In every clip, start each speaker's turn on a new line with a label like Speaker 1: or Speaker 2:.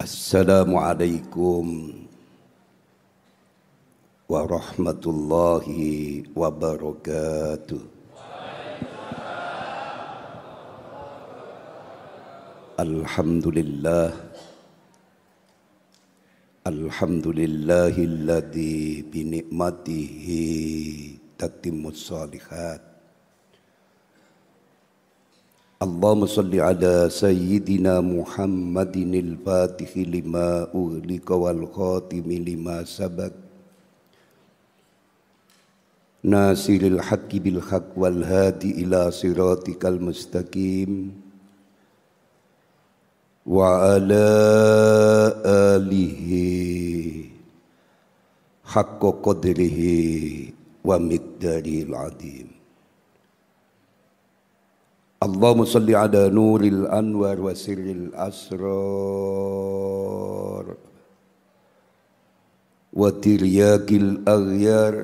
Speaker 1: السلام عليكم ورحمة الله وبركاته الحمد لله الحمد لله الذي بنعمته تتم الصالحات اللهم صل على سيدنا محمد الفاتح لما أغلق والخاتم لما سبق ناصر الحق بالحق والهادي إلى صراطك المستقيم وعلى آله حق قدره ومقداره العظيم اللهم صل على نور الأنوار وسر الأسرار وترياق الأغيار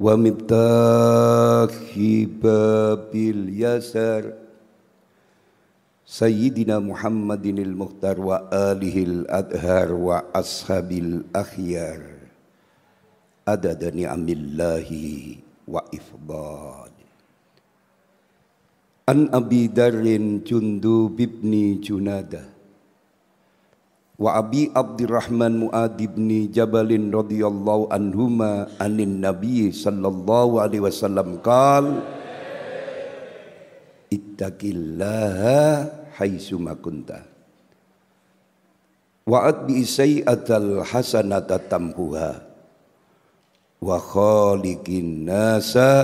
Speaker 1: ومفتاح باب اليسر سيدنا محمد المختار وآله الأدهار وأصحاب الأخيار عدد نعم الله وإفضال An Abi Darin Jundu bibni Junada Wa Abi Abdurrahman Mu'ad ibn Jabalin radhiyallahu anhuma anin Nabi sallallahu alaihi wasallam qal Ittaqillaha haitsuma kunta Wa'ad bi hasanata tamhuha wa khaliqin nasa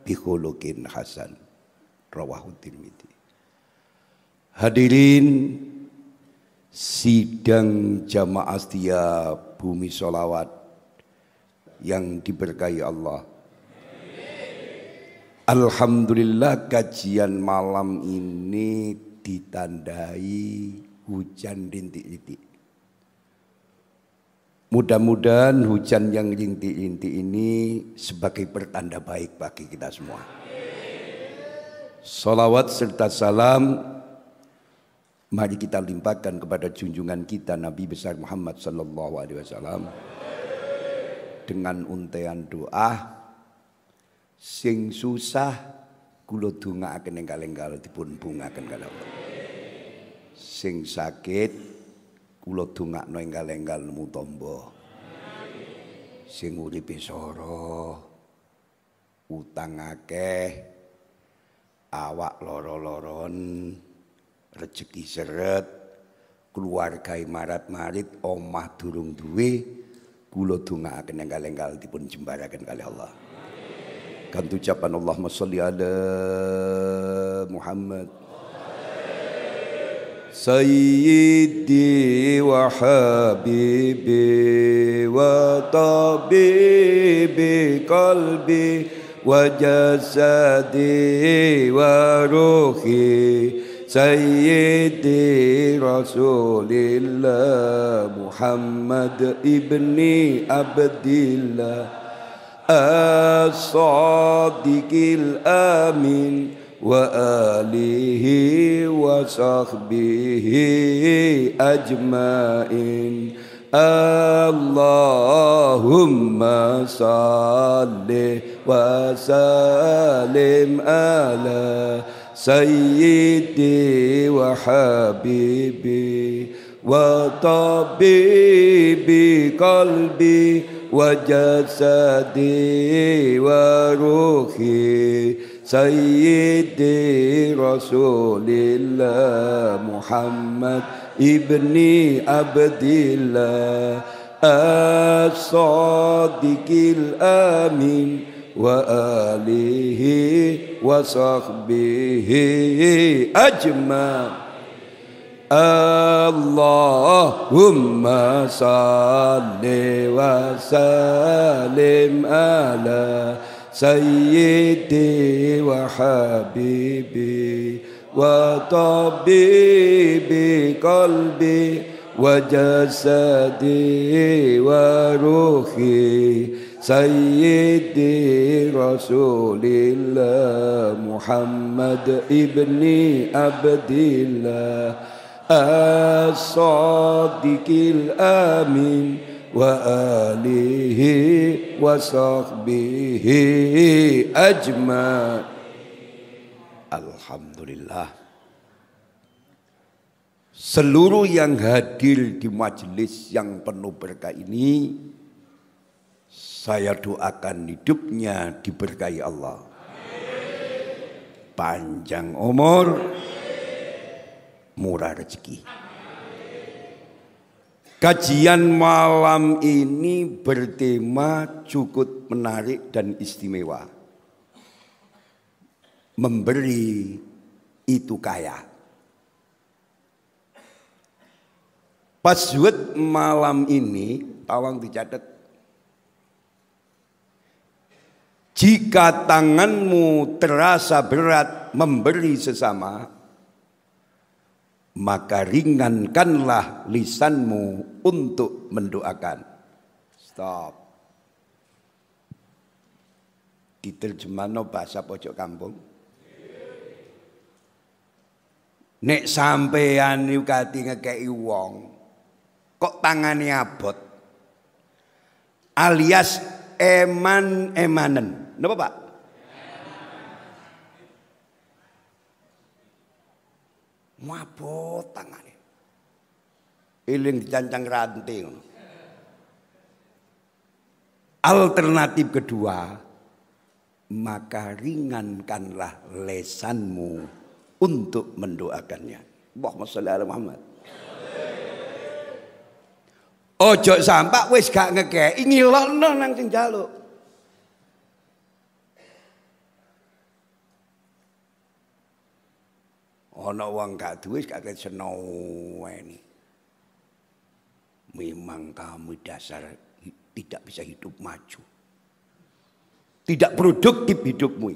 Speaker 1: bi hasan Rawahud Tirmidzi. Hadirin sidang jamaah setia bumi solawat yang diberkahi Allah. Alhamdulillah kajian malam ini ditandai hujan rintik-rintik. Mudah-mudahan hujan yang rintik-rintik ini sebagai pertanda baik bagi kita semua. Salawat serta salam mari kita limpahkan kepada junjungan kita Nabi besar Muhammad sallallahu alaihi wasallam dengan untaian doa sing susah kula dongaaken ing kalenggal dipun bungaken kalawau. Sing sakit kula dongakno ing kalenggal nemu tamba. Sing uripe soro utang akeh awak loro-loron rezeki seret keluarga imarat marit omah durung duwe kula dongaaken enggal-enggal dipun jembaraken kali Allah kan ucapan Allahumma sholli ala Muhammad Sayyidi wa habibi wa tabibi وجسدي وروحي سيدي رسول الله محمد ابن عبد الله الصادق الامين واله وصحبه اجمعين اللهم صلِّ وسلم على سيدي وحبيبي وطبيبي قلبي وجسدي وروحي سيدي رسول الله محمد ابن عبد الله الصادق الامين وآله وصحبه أجمعين اللهم صل وسلم على سيدي وحبيبي وطبيبي قلبي وجسدي وروحي سيدي رسول الله محمد ابن عبد الله الصادق الامين واله وصحبه Ajma. Alhamdulillah. seluruh yang hadir di majelis yang penuh berkah ini saya doakan hidupnya diberkahi Allah. Panjang umur, murah rezeki. Kajian malam ini bertema cukup menarik dan istimewa. Memberi itu kaya. Password malam ini tolong dicatat Jika tanganmu terasa berat memberi sesama, maka ringankanlah lisanmu untuk mendoakan. Stop. no bahasa pojok kampung. Nek sampean niku kati ngekeki wong, kok tangannya abot. Alias eman-emanen. Napa Pak? Mabot tangane. Iling dicancang ranting. Alternatif kedua, maka ringankanlah lesanmu untuk mendoakannya. Allahumma sholli ala Muhammad. Ojo sampak wis gak ngekeki ngilokno nang sing jaluk. ana wong gak duwe gak kesenoni. Memang kamu dasar tidak bisa hidup maju. Tidak produktif hidupmu.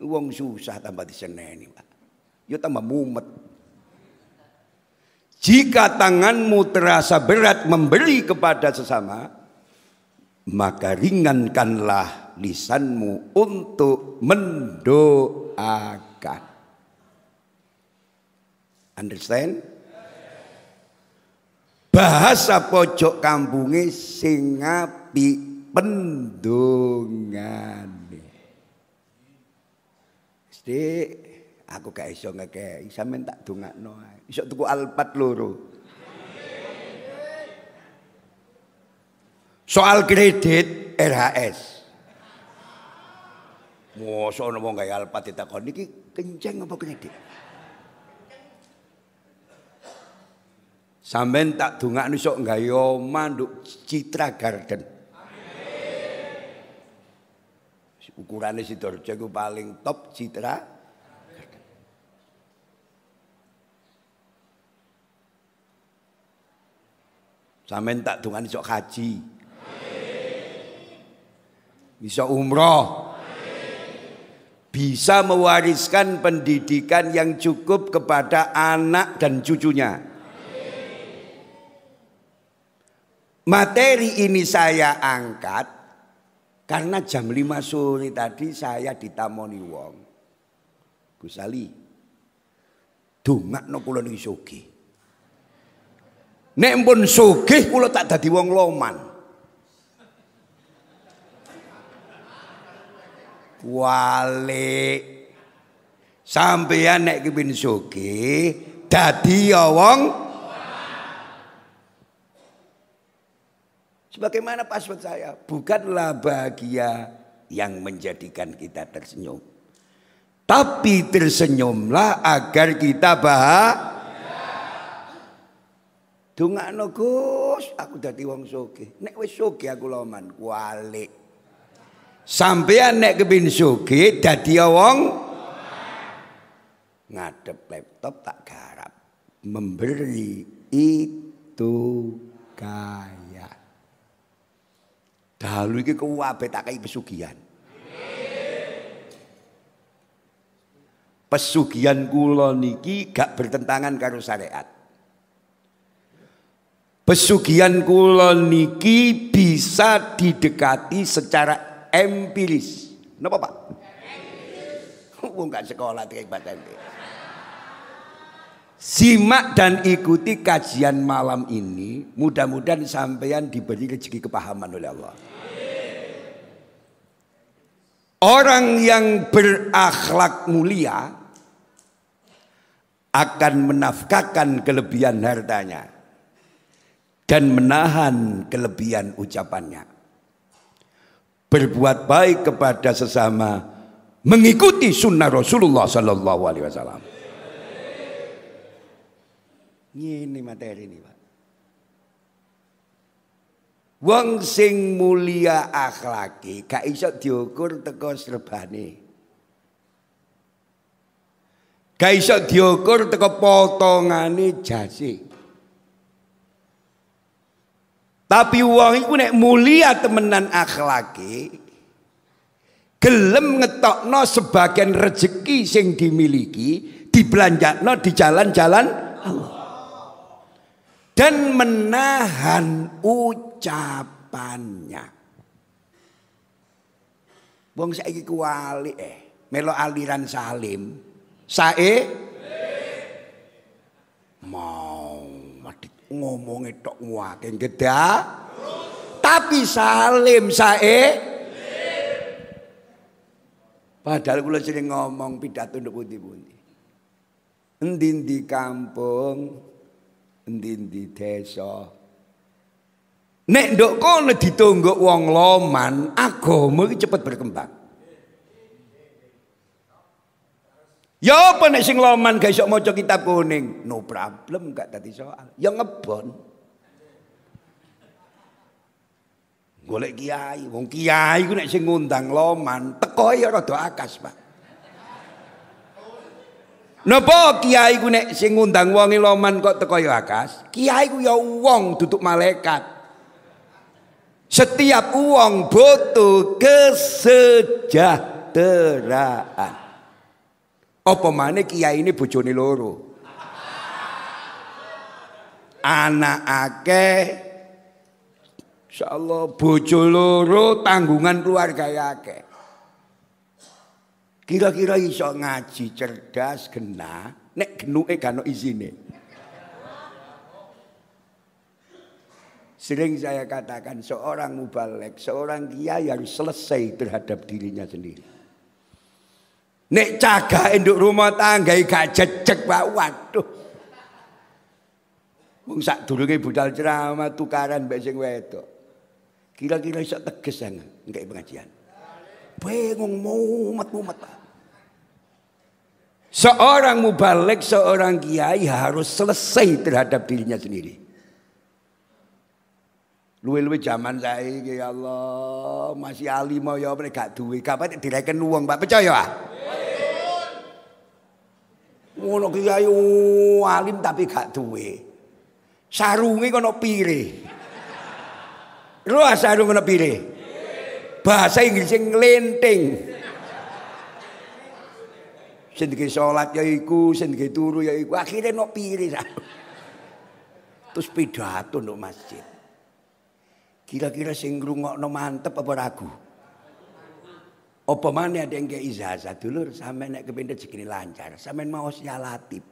Speaker 1: Wong susah tambah diseneni, Pak. Ya tambah mumet. Jika tanganmu terasa berat memberi kepada sesama, maka ringankanlah lisanmu untuk mendoakan. Understand? Bahasa pojok kampungnya sing pendungan pendongane. Sik, aku gak iso ngekei, sampean tak dongakno no. Iso tuku alpat loro. Soal kredit RHS. Mau soal ngomong gak alpat ditakon iki kenceng apa kredit? Sampai tak ini sok yoma untuk Citra Garden. Amin. si Sidoarjo itu paling top Citra Sampai tak tak ini sok haji. Bisa umroh. Bisa mewariskan pendidikan yang cukup kepada anak dan cucunya. materi ini saya angkat karena jam 5 sore tadi saya ditamoni wong. Gus Ali. Dongakno kula niki sugih. Nek pun sugih kula tak dadi wong loman. Wale sampeyan nek kepin sugih dadi ya wong Sebagaimana password saya, bukanlah bahagia yang menjadikan kita tersenyum. Tapi tersenyumlah agar kita bahagia. no Gus, aku dadi wong soge. Nek wis soge aku loman kuali. Sampeyan nek kepin soge dadi wong ngadep laptop tak garap. Memberi itu kaya. Dahulu iki kuwabe tak kei Pesugian Pesugian kula niki gak bertentangan karo syariat. Pesugian kula niki bisa didekati secara empiris. Napa Pak? Wong gak sekolah hebat ente. Simak dan ikuti kajian malam ini. Mudah-mudahan sampean diberi rezeki kepahaman oleh Allah. Orang yang berakhlak mulia akan menafkahkan kelebihan hartanya dan menahan kelebihan ucapannya. Berbuat baik kepada sesama mengikuti sunnah Rasulullah Sallallahu Alaihi Wasallam. Ini materi ini, Pak. Wong sing mulia akhlaki gak iso diukur teko serbane. Gak iso diukur teko potongane jasi. Tapi wong iku nek mulia temenan akhlaki gelem ngetokno sebagian rezeki sing dimiliki dibelanjakno di jalan-jalan Allah. Dan menahan ucapan ucapannya. Wong saiki kuwali eh melo aliran salim. Sae mau madit ngomongnya tok yang geda. Tapi salim sae Padahal gue sering ngomong pidato nduk pundi-pundi. endi di kampung, endi di desa, Nek ndok kono ditonggok wong loman, agama iki cepet berkembang. Ya apa nek sing loman gak iso maca kitab kuning? No problem gak tadi soal. Ya ngebon. Golek kiai, wong kiai ku nek sing ngundang loman, teko ya rada akas, Pak. Napa kiai ku nek sing ngundang wong loman kok teko ya akas? Kiai ku ya wong duduk malaikat. Setiap uang butuh kesejahteraan. Apa mana kiai ini bojone loro? Anak ake, insyaallah bojo loro tanggungan keluarga ya akeh. Kira-kira iso ngaji cerdas genah nek genuke gak ono izine. Sering saya katakan seorang mubalek, seorang kiai yang selesai terhadap dirinya sendiri. Nek caga induk rumah tangga gak jejek Pak. Waduh. Wong sak durunge budal ceramah tukaran mbek sing Kira-kira iso teges enggak ya, engke pengajian. Bengong mumet-mumet Pak. Seorang mubalik, seorang kiai harus selesai terhadap dirinya sendiri. Luwe-luwe jaman saiki ya Allah, masih mau ya mereka gak duwe. Kapan direken wong, Pak percaya ya? Iya. Ngono kiai oh, alim tapi gak duwe. Sarunge kono pire. loh ah, sarung kono pire. Bahasa Inggris yang Sing sedikit sholat ya iku, sing turu ya iku. Akhirnya no pire Terus pidato untuk masjid. Kira-kira sing ngrungokno mantep apa ragu? Apa mana ada yang ijazah dulur sampean nek kepengin segini lancar, sampean mau sialatif.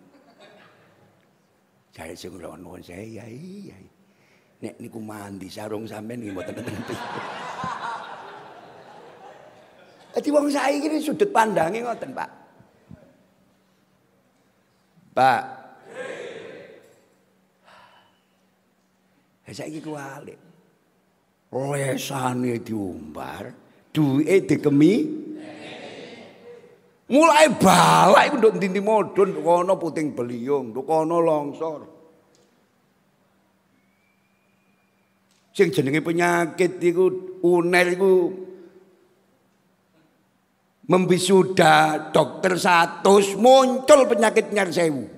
Speaker 1: Jare sing kula nuwun saya ya iya. Nek niku mandi sarung sampean nggih mboten tentu. Jadi wong saya ini sudut pandangnya ngoten, Pak. Pak. Saya ini kualik lesane diumbar, duwike dikemi. Mulai balak iku nduk ndindi modon, kono puting beliung, nduk kono longsor. Sing jenenge penyakit iku unel iku membisuda dokter satu, muncul penyakit nyar sewu.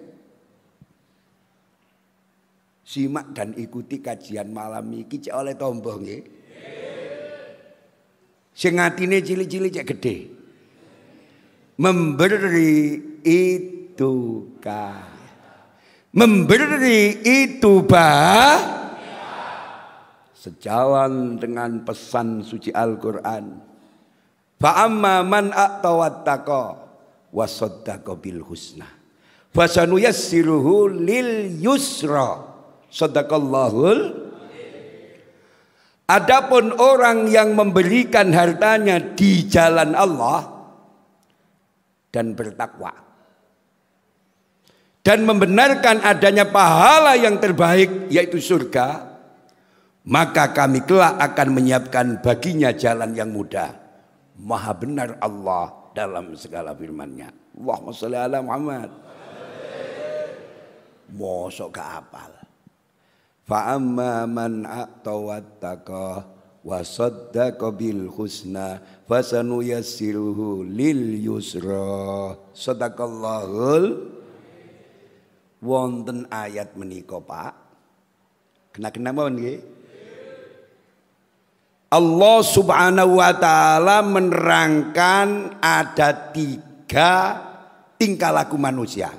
Speaker 1: Simak dan ikuti kajian malam ini cek oleh tombol nggih. Sing atine cilik cek gede. Memberi itu kah Memberi itu bah sejalan dengan pesan suci Al-Quran. Fa'amma man a'tawat taqa wasaddaqa bil husna. Fasanuyassiruhu lil yusra. Sadaqallahul Adapun orang yang memberikan hartanya di jalan Allah dan bertakwa dan membenarkan adanya pahala yang terbaik yaitu surga maka kami kelak akan menyiapkan baginya jalan yang mudah maha benar Allah dalam segala firman-Nya Allahumma sholli ala Muhammad mosok ke apal fa amma man atawattaqa wa saddaqa bil husna fasanu yassiruhu lil yusra sadaqallahul wonten ayat menika Pak kena-kena mawon nggih Allah subhanahu wa ta'ala menerangkan ada tiga tingkah laku manusia.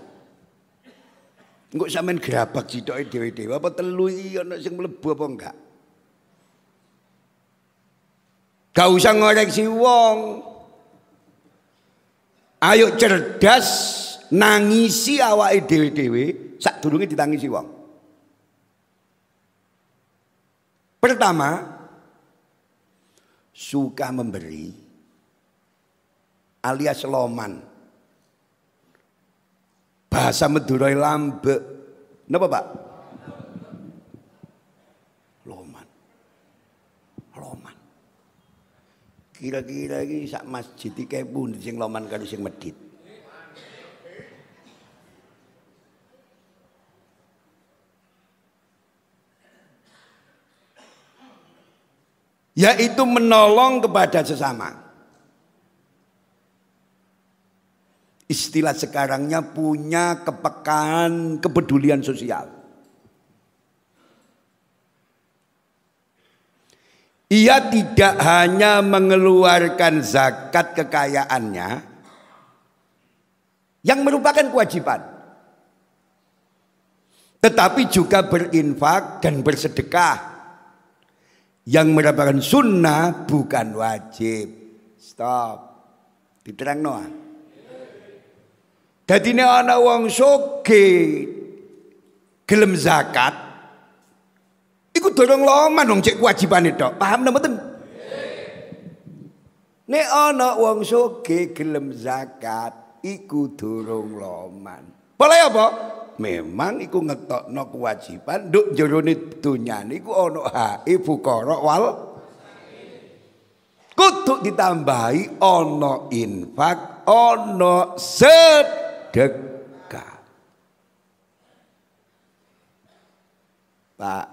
Speaker 1: Engko sampean grabak sitoke dhewe-dhewe apa telu iki ana sing mlebu apa enggak? Gak usah ngoreksi wong. Ayo cerdas nangisi awake dhewe-dhewe sadurunge ditangisi wong. Pertama, suka memberi alias loman. Bahasa Madura lambe, Napa, Pak? Loman. Loman. Kira-kira ini sak masjid iki kae pundi sing loman karo sing medit. Yaitu menolong kepada sesama. istilah sekarangnya punya kepekaan kepedulian sosial. Ia tidak hanya mengeluarkan zakat kekayaannya yang merupakan kewajiban. Tetapi juga berinfak dan bersedekah yang merupakan sunnah bukan wajib. Stop. Diterang Noah. Jadi Dadine anak wong soge gelem zakat iku dorong loman wong cek kewajiban itu, Paham napa mboten? Iya. Nek anak wong soge gelem zakat iku dorong loman. Boleh apa? Ya, Memang iku ngetokno kewajiban nduk jerone dunyane iku ana hae bukoro wal kutuk ditambahi ono infak ono sedekah sedekah. Pak.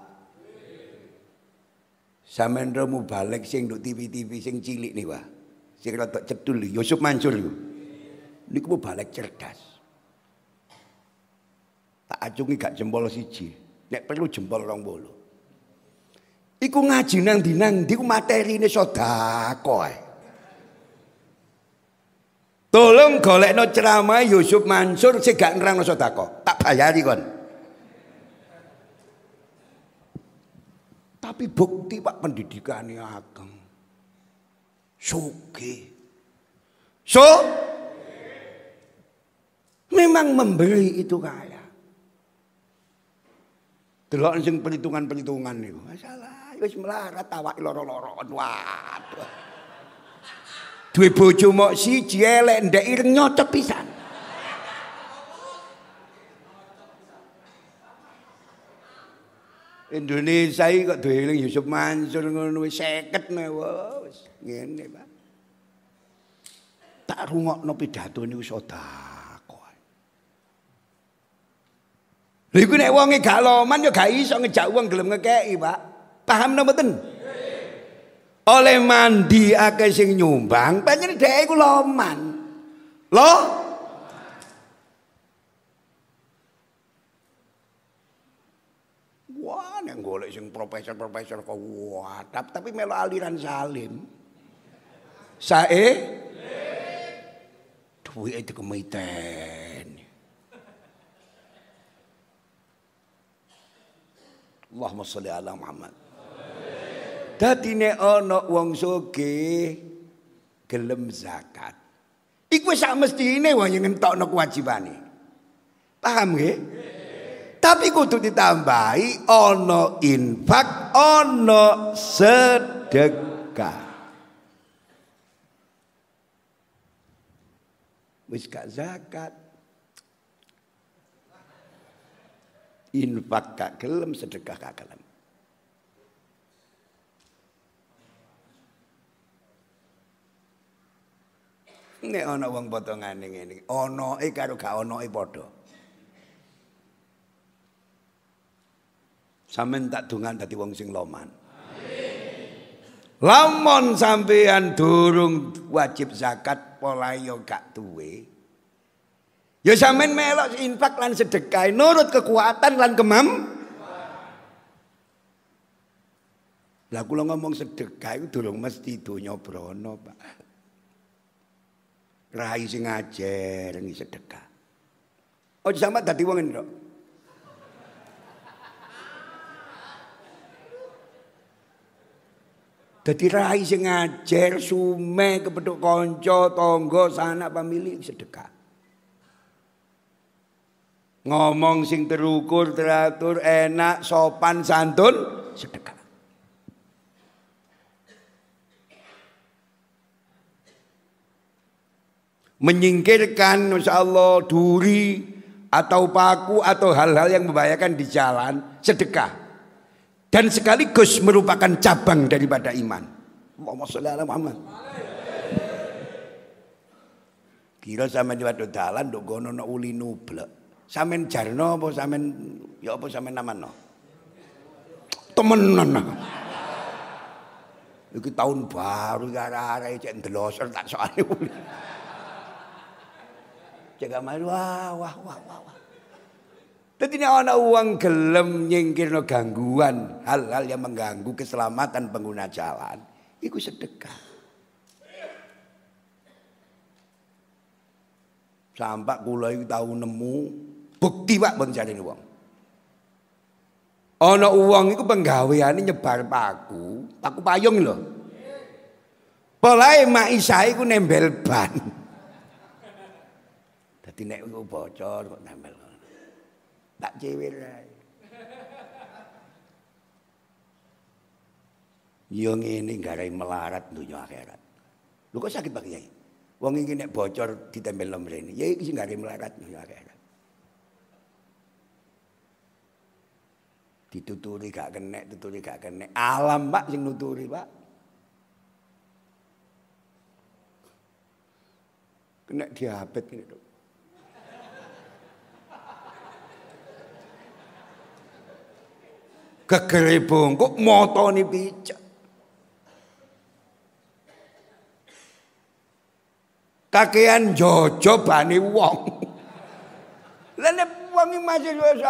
Speaker 1: samen romu balik sing nduk TV-TV sing cilik nih, Pak. Sing rada cedul Yusuf Mansur niku. Niku balik cerdas. Tak acungi gak jempol siji. Nek perlu jempol rong bolu. Iku ngaji nang dinang, materi iku materine sedekah. Tolong no ceramah Yusuf Mansur sing gak nerangno sedekah. Tak bayari kon. Tapi bukti Pak pendidikannya ageng. suki, So memang memberi itu kaya. Delok sing perhitungan-perhitungan niku. Masalah wis melarat awak loro-loro waduh. duwe bojo mok siji elek ndek ireng nyocep pisan Indonesia iki kok duwe eling Yusuf Mansur ngono wis 50 nek wis ngene Pak tak rungokno pidhato niku iso takon Lha iku nek wonge gak loman ya gak iso ngejak wong gelem ngekei, Pak paham napa ten? oleh mandi ake sing nyumbang pengen dhek iku loman lo wah nang golek sing profesor-profesor kok wadap tapi melo aliran salim sae tuh itu kemiten Allahumma sholli ala Muhammad Dadi nek ana wong sugih gelem zakat. Iku sak mestine wong yen ngentokno kewajibane. Paham nggih? Tapi kudu ditambahi ana infak, ana sedekah. Wis gak zakat. Infak gak gelem, sedekah gak gelem. Nek ana wong potongane ngene, anake karo gak anake padha. Sampeyan tak dongan dadi wong sing loman. Lamun sampeyan durung wajib zakat pola yo ya gak duwe. Ya sampeyan melok infak lan sedekah nurut kekuatan lan kemam. Lah kula ngomong sedekah iku durung mesti donya brana, Pak. Rai sing ngajar ngi sedekah. Oh sama dadi wong ngene Jadi rai sing ngajar sume kepethuk kanca, tangga, sanak, pamili sedekah. Ngomong sing terukur, teratur, enak, sopan, santun, sedekah. menyingkirkan Masya Allah duri atau paku atau hal-hal yang membahayakan di jalan sedekah dan sekaligus merupakan cabang daripada iman Allahumma sholli ala Muhammad kira sama di waktu dalan dok gono no uli nuble samen jarno apa samen ya apa samen no. temenan Iki tahun baru gara-gara cek ndeloser tak soalnya jaga malu wah wah wah wah. wah. Jadi ini ada uang gelem no gangguan hal-hal yang mengganggu keselamatan pengguna jalan. Iku sedekah. Sampai kulai tahu nemu bukti Pak pun uang. Ono uang itu iku ini nyebar paku, paku payung loh. Polai mak itu ku nembel ban. Dinek ku bocor kok tempel. Tak cewek lah. Yo ya ngene garai melarat dunia akhirat. Lu kok sakit Pak Kiai? Wong ini nek bocor ditempel nang ini. ya iki sing garai melarat dunia akhirat. dituturi gak kena, dituturi gak kena. Alam pak yang nuturi pak. Kena diabet ini dok. kok moto ini bijak Kakean jojo bani wong. Lah nek wong masih wis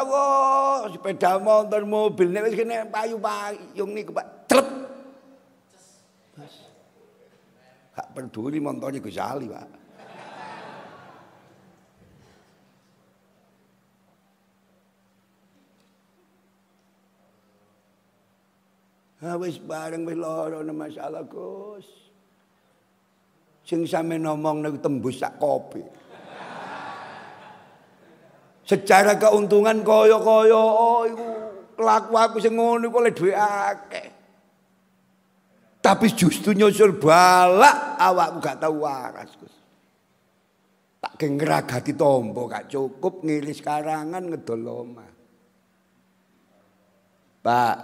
Speaker 1: sepeda motor mobil nek wis kene payu-payung niku Pak. Trep. Gak peduli motornya Gus Pak. Wis bareng wis lara masalah Gus. Sing sampe ngomong niku tembus sak kopi. Secara keuntungan kaya-kaya oh iku kelakuanku sing ngono iku oleh dhuwit akeh. Tapi justru nyusul balak awakku gak tau waras, Gus. Tak ngeragati tombo gak cukup ngilis karangan ngedol Pak,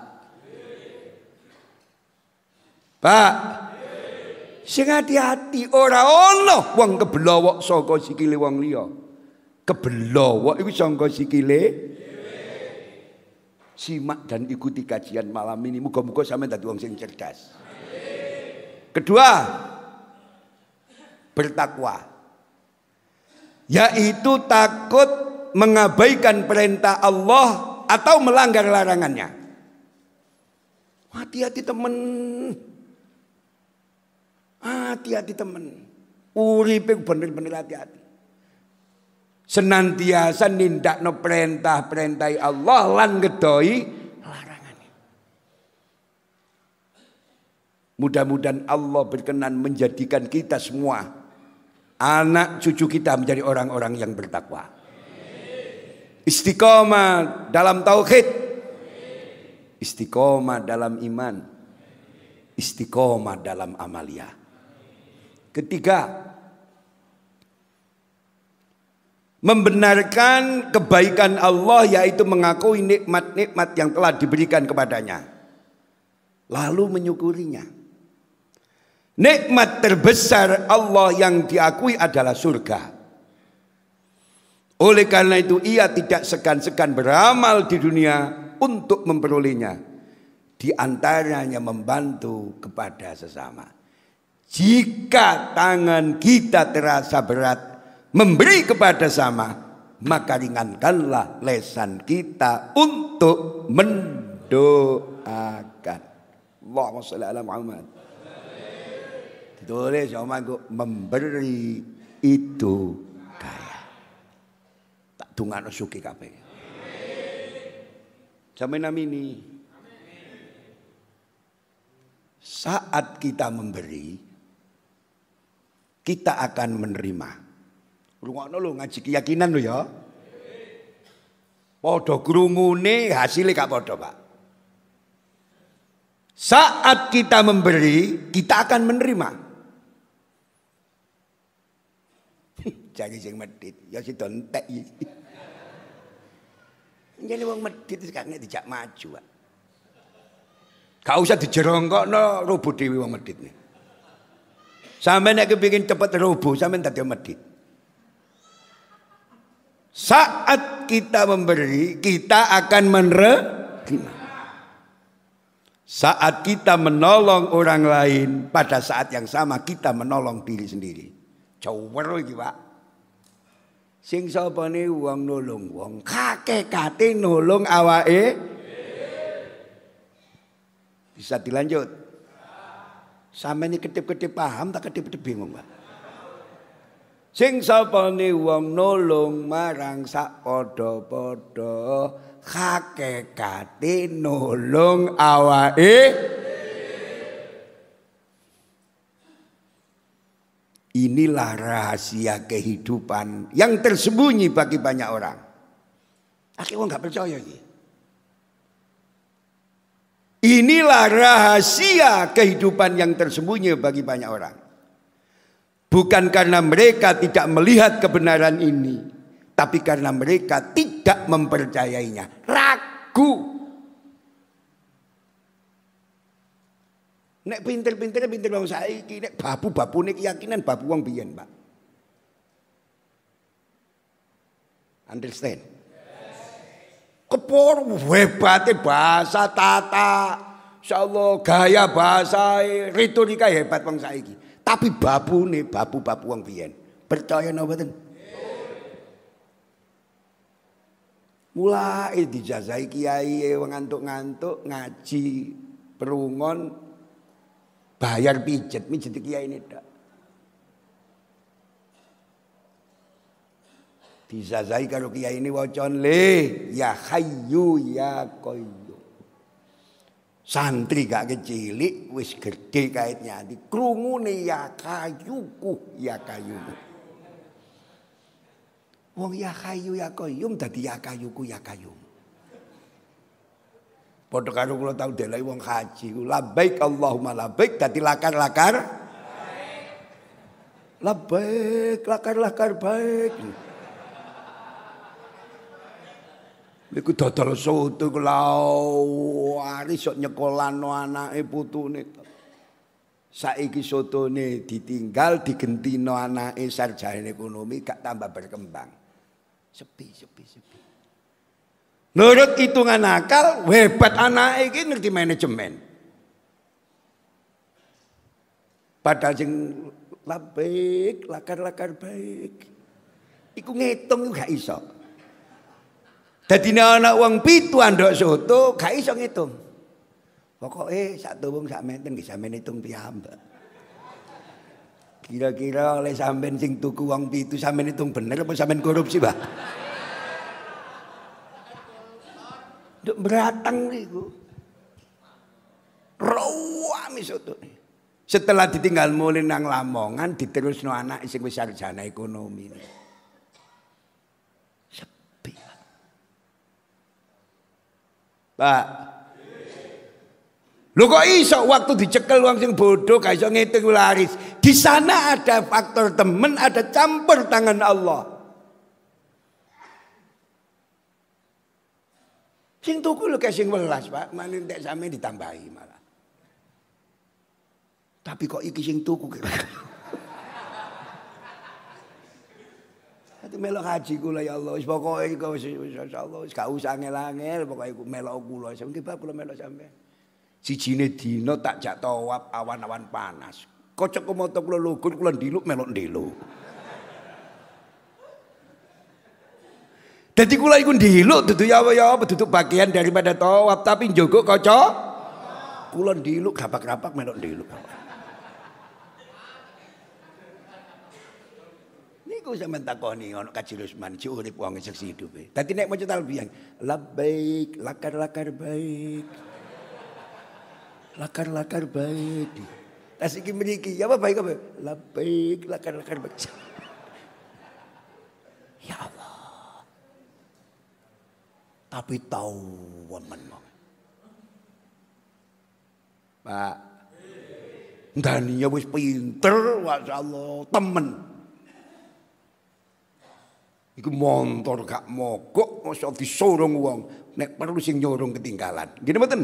Speaker 1: Pak. Sing hati-hati ora ono wong kebelowok saka sikile wong liya. Kebelowok iku saka sikile Simak dan ikuti kajian malam ini. Muga-muga sampean dadi wong sing cerdas. Kedua, bertakwa. Yaitu takut mengabaikan perintah Allah atau melanggar larangannya. Hati-hati teman. Hati-hati temen. Uripe bener-bener hati-hati. Senantiasa nindak no perintah-perintah Allah lan gedoi larangan. Mudah-mudahan Allah berkenan menjadikan kita semua anak cucu kita menjadi orang-orang yang bertakwa. Istiqomah dalam tauhid. Istiqomah dalam iman. Istiqomah dalam amalia. Ketiga, membenarkan kebaikan Allah yaitu mengakui nikmat-nikmat yang telah diberikan kepadanya. Lalu menyukurinya. Nikmat terbesar Allah yang diakui adalah surga. Oleh karena itu ia tidak segan-segan beramal di dunia untuk memperolehnya. Di antaranya membantu kepada sesama. Jika tangan kita terasa berat memberi kepada sama, maka ringankanlah lesan kita untuk mendoakan. Allahumma sholli ala Muhammad. Ditulis omanku ya memberi itu kaya. Tak dungano suki kabeh. Sampeyan ini saat kita memberi kita akan menerima. Rungokno lho ngaji keyakinan lho ya. Padha krungune hasilnya gak padha, Pak. Saat kita memberi, kita akan menerima. Jadi sing medit, ya si entek iki. Jadi wong medit sekarang dijak maju, Pak. Gak usah dijerongkokno rubuh dewi wong medit nih. Sampai nak kepingin cepat roboh, sampai tak medit. Saat kita memberi, kita akan menerima. Saat kita menolong orang lain, pada saat yang sama kita menolong diri sendiri. Cowok lagi Pak. Sing sapa uang wong nolong kakek kate nolong awake. Bisa dilanjut. Sama ini ketip-ketip paham tak ketip-ketip bingung Pak. Sing ni wong nulung marang sak podo padha hakikate nulung awake Inilah rahasia kehidupan yang tersembunyi bagi banyak orang. Akhirnya nggak percaya ini. Inilah rahasia kehidupan yang tersembunyi bagi banyak orang. Bukan karena mereka tidak melihat kebenaran ini, tapi karena mereka tidak mempercayainya. Ragu. Nek pinter pinter pinter wong saiki, nek babu babu nek keyakinan babu wong biyen, Pak. Understand? kepor hebat bahasa tata insyaallah gaya bahasa retorika hebat wong saiki tapi babu nih, babu-babu wong biyen percaya napa mboten mulai dijazai kiai wong ngantuk-ngantuk ngaji perungon bayar pijet mijet kiai ini tak. Dizazai karo kiai ini wacan le ya hayu ya koyo. Santri gak kecilik wis gede kaitnya di krungu ya kayuku ya kayu. Wong ya kayu ya koyum dadi ya kayuku ya kayum. Padha karo kula tau delai wong haji labbaik Allahumma labbaik dadi lakar-lakar. Labbaik lakar-lakar baik. Niku dodol soto ku lawari sok nyekolano anake putune. Saiki sotone ditinggal digentino anake sarjana ekonomi gak tambah berkembang. Sepi, sepi, sepi. Nurut hitungan akal, hebat anak iki ngerti manajemen. Padahal sing labek lakar-lakar baik. Iku ngitung gak iso. Dadi ana wong pitu andok soto gak iso ngitung. Pokoke sak tuwung sak menten nggih sampean hitung piyambak. Kira-kira oleh sampean sing tuku uang pitu sampean hitung bener apa sampean korupsi, Pak? Duk beratang niku. Rawam soto. Setelah ditinggal mulai nang Lamongan diterusno anak sing wis sarjana ekonomi. ini. Pak. Lu kok iso waktu dicekel wong sing bodoh gak iso ngitung laris. Di sana ada faktor temen, ada campur tangan Allah. Sing tuku lu kasing welas, Pak. Mane entek sampe ditambahi malah. Tapi kok iki sing tuku kira Ati melok haji kula ya Allah. Wis pokoke iku wis insyaallah wis gak usah angel-angel pokoke iku melok kula. Sing kebab kula melok sampean. Sijine dina tak jak tawaf awan-awan panas. Kocok mata kula logon kula ndiluk melok ndelo. Dadi kula iku ndiluk dudu ya ya duduk bagian daripada tawaf tapi njogo kocok. Kula ndiluk kapak-kapak melok ndiluk. Iku sampean takoni kaji Rusman si urip wong seksi hidupe. Dadi nek maca talbiyah, labbaik lakar-lakar baik. Lakar-lakar baik. Tas iki mriki, ya apa baik apa? Labbaik lakar-lakar baik. Ya Allah. Tapi tahu wemen. Pak, Dani ya wis pinter, wassalam temen. Iku montor gak mogok mosok disorong uang, nek perlu sing nyorong ketinggalan. Gini mboten?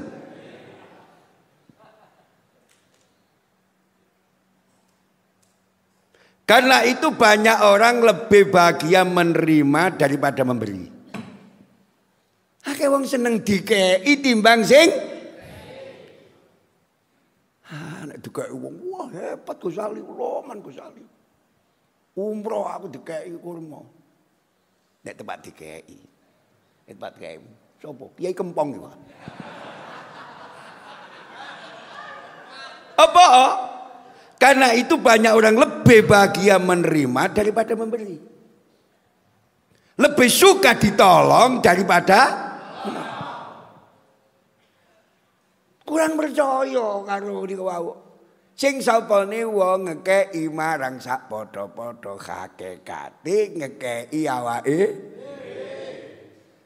Speaker 1: Karena itu banyak orang lebih bahagia menerima daripada memberi. Akeh wong seneng dikei timbang sing Ah nek dikei wong wah hebat Gus Ali, loman Gus Ali. Umroh aku dikei kurma. Nek tempat KI. Nek tempat KI. Sopo? Kiai kempong iki, Apa? Karena itu banyak orang lebih bahagia menerima daripada memberi. Lebih suka ditolong daripada kurang percaya karo niku sing sapane wong ngekei marang sak padha-padha hakikate ngekeki awake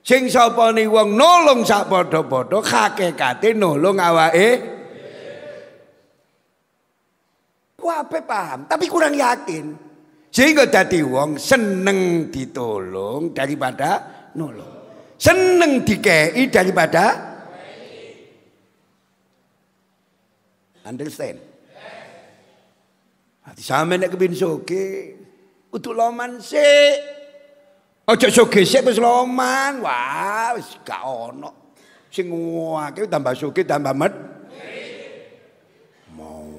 Speaker 1: sing sapane wong nolong sak padha-padha hakikate nolong awake Wape paham, tapi kurang yakin. Sehingga dadi wong seneng ditolong daripada nolong. Seneng dikei daripada Understand? Hati sampe nek kepin soge kudu loman sik. Aja soge sik wis loman. Wah, wis gak ono. Sing tambah soge tambah med. Mau.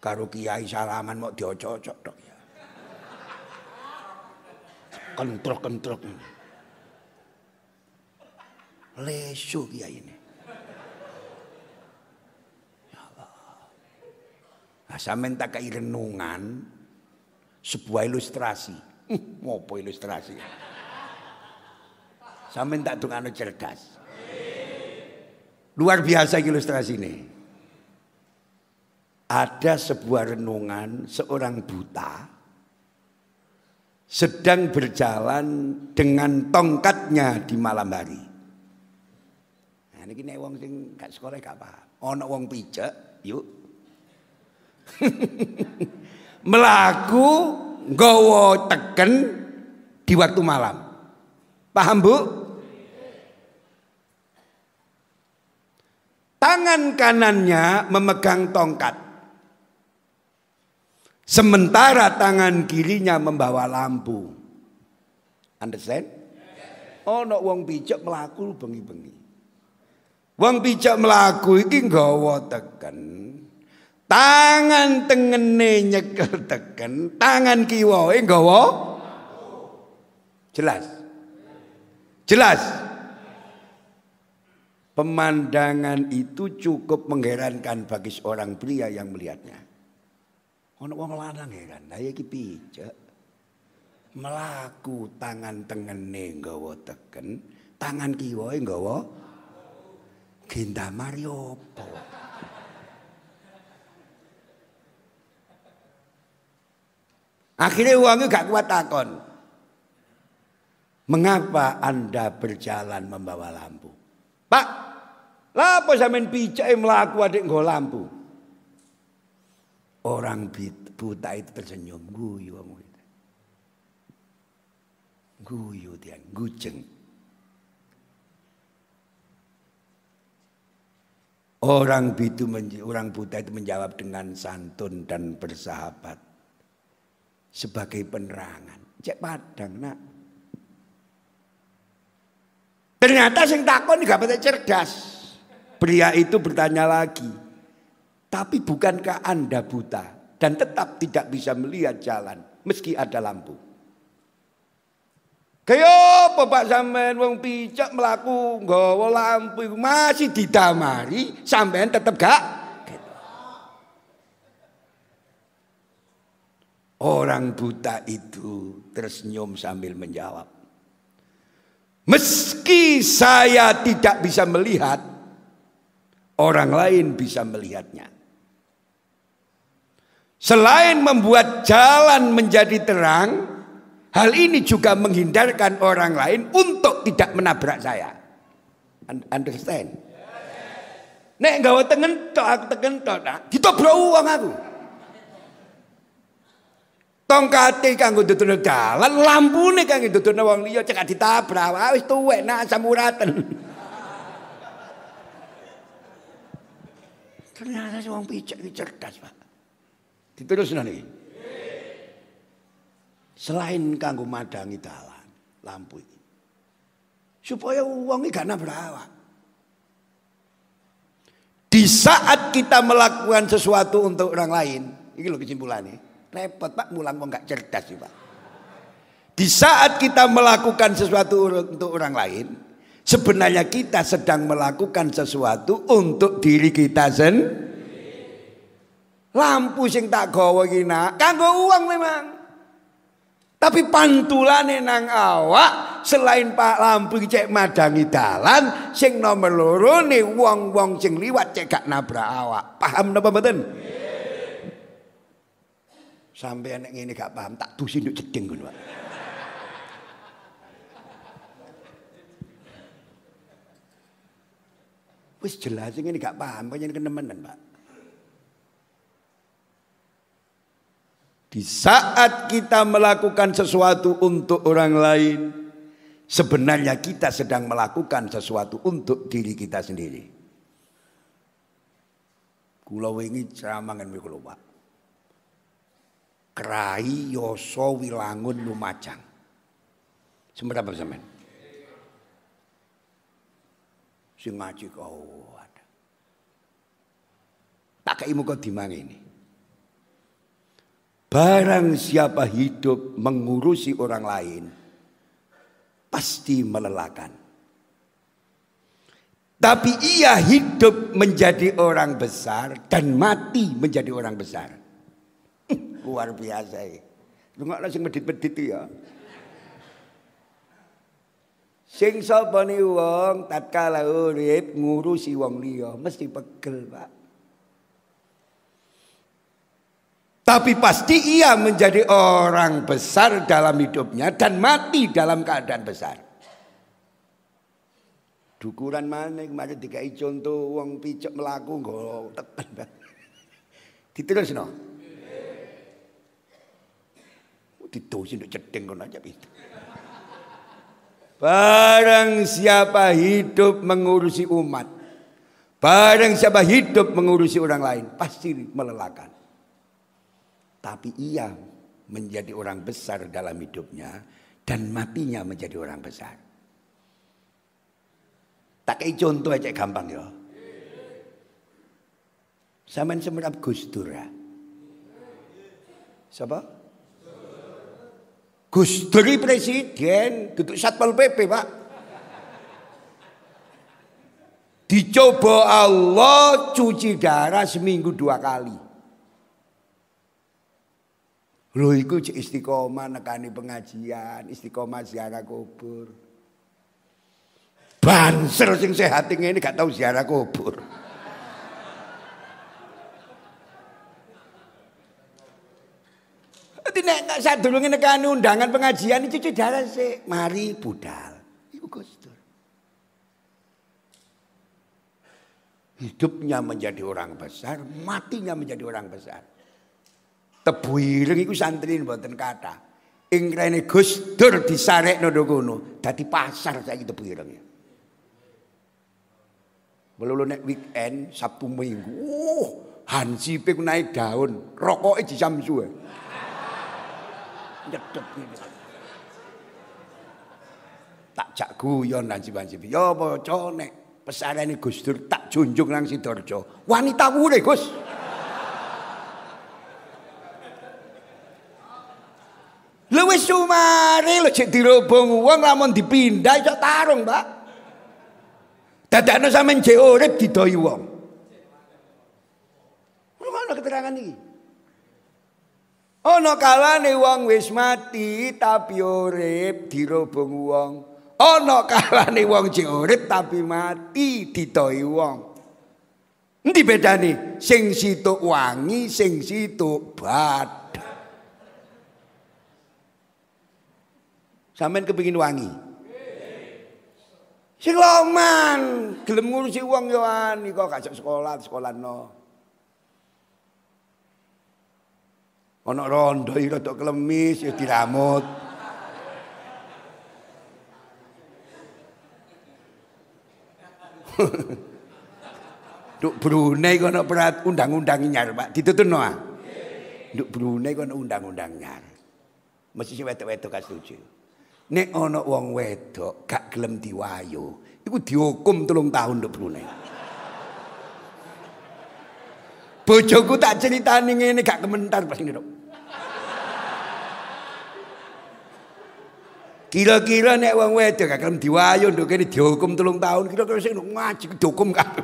Speaker 1: Karo kiai salaman mau diocok-ocok dok ya. Kentrok-kentrok. Lesu kiai ini. Nah, sampean tak kei renungan sebuah ilustrasi. Ngopo ilustrasi? Saya minta tak dungano cerdas. Luar biasa ilustrasi ini. Ada sebuah renungan seorang buta sedang berjalan dengan tongkatnya di malam hari. Nah, ini wong sing gak sekolah gak Oh, Ono wong pijak, yuk Melaku gowo teken di waktu malam. Paham bu? Tangan kanannya memegang tongkat. Sementara tangan kirinya membawa lampu. Understand? Oh, no wong bijak melaku bengi-bengi. Wong bijak melaku iki nggawa teken. Tangan tengene nyekel teken, tangan enggak enggowo. Jelas. Jelas. Pemandangan itu cukup mengherankan bagi seorang pria yang melihatnya. Ono wong lanang heran, kan, iki pijak. Melaku tangan tengene enggowo teken, tangan enggowo. enggak Mario. yopo. Akhirnya uangnya gak kuat takon. Mengapa anda berjalan membawa lampu? Pak, lapo zaman pijak melaku adik nggak lampu? Orang buta itu tersenyum guyu wong itu. Guyu dia, guceng. Orang bitu orang buta itu menjawab dengan santun dan bersahabat sebagai penerangan. Cek padang nak. Ternyata sing takon gak pada cerdas. Pria itu bertanya lagi. Tapi bukankah Anda buta dan tetap tidak bisa melihat jalan meski ada lampu? Kayo bapak sampean wong pijak melaku nggawa lampu masih didamari sampean tetap gak Orang buta itu tersenyum sambil menjawab. Meski saya tidak bisa melihat, orang lain bisa melihatnya. Selain membuat jalan menjadi terang, hal ini juga menghindarkan orang lain untuk tidak menabrak saya. Understand? Nek gawe tengen tok aku tengen tok. Nah, Ditobro uang aku. Tongkate kanggo dudono dalan, lampune kanggo dudono wong liya cekak ditabrak. Wah wis tuwek nak samuraten. Ternyata wong picek iki cerdas, Pak. Diterusno niki. Selain kanggo madangi dalan, lampu iki. Supaya wong iki gak nabrak Di saat kita melakukan sesuatu untuk orang lain, ini loh kesimpulannya. Repot Pak, mulang kok nggak cerdas sih Pak. Di saat kita melakukan sesuatu untuk orang lain, sebenarnya kita sedang melakukan sesuatu untuk diri kita sendiri. Lampu sing tak gawa kina nak, kanggo uang memang. Tapi pantulan nang awak selain Pak lampu cek madangi dalan, sing nomor loro nih wong-wong sing liwat cek gak nabrak awak. Paham napa betul? Yeah. Sampai anak ini gak paham, tak dusin nduk jeding gue Wis jelas ini gak paham, ini kenemenan, Pak. Di saat kita melakukan sesuatu untuk orang lain, sebenarnya kita sedang melakukan sesuatu untuk diri kita sendiri. Kulau ini ceramangan ngene Pak. Kerai Yoso Wilangun Lumajang. Sumber apa sampean? Sing ngaji kau ada. Tak keimu kau dimang ini. Barang siapa hidup mengurusi orang lain pasti melelakan. Tapi ia hidup menjadi orang besar dan mati menjadi orang besar luar biasa iki. Rungokno sing medit-medit ya. Sing sapa ni wong tatkala urip ngurusi wong liya mesti pegel, Pak. Tapi pasti ia menjadi orang besar dalam hidupnya dan mati dalam keadaan besar. Dukuran mana kemarin dikai contoh uang picok melaku gol tekan. Diterus no. didosi untuk jeding kono aja itu. Barang siapa hidup mengurusi umat, barang siapa hidup mengurusi orang lain, pasti melelahkan. Tapi ia menjadi orang besar dalam hidupnya dan matinya menjadi orang besar. Tak kayak contoh aja gampang ya. Saman semerap Gus Dura. Ya. Siapa? Gus dari presiden, geduk satpol pp pak. Dicoba Allah cuci darah seminggu dua kali. Lho iku istiqomah nekani pengajian, istiqomah ziarah kubur. Banser sing sehat ini gak tahu ziarah kubur. Dadi nek sadurunge nekani undangan pengajian cuci darah sik, mari budal. ibu Gus Dur. Hidupnya menjadi orang besar, matinya menjadi orang besar. Tebu ireng iku santri mboten kathah. Ing rene Gus Dur disarekno kono, dadi pasar saiki tebu ireng. Melulu nek weekend Sabtu Minggu, oh, hansipe naik daun, rokoke jam Ya nyedot ngene. Tak jak guyon anjib-anjib. Yo apa nek pesarene Gus Dur tak junjung nang Sidoarjo. Wanita wure, Gus. Lu wis sumare lho jek dirobong wong lamun dipindah iso tarung, Pak. Dadakno sampean jek urip didoi wong. Ngono keterangan iki. Ana kalane wong wis mati tapi urip dirobong wong. Ana kalane wong sing urip tapi mati ditoi wong. Endi bedane? Sing situk wangi, sing situk bad. Sampeyan kepengin wangi? Sing loman gelem ngurusi wong yo ani kok gak sekolah, sekolah no. Ana rondo iki rada klemis ya diramut. Duk Brunei kono perat undang-undang nyar, Pak. Ditutunno ah. Duk Brunei kono undang-undang nyar. Mesti sing wedok-wedok gak setuju. Nek ono wong wedok gak gelem diwayo, iku dihukum telung tahun Duk Brunei. Bojoku tak ceritani ngene gak komentar pas ngene. Kira-kira nek wong wedok gak kelem diwayu nduk kene dihukum telung tahun, kira-kira sing ngaji dihukum kabeh.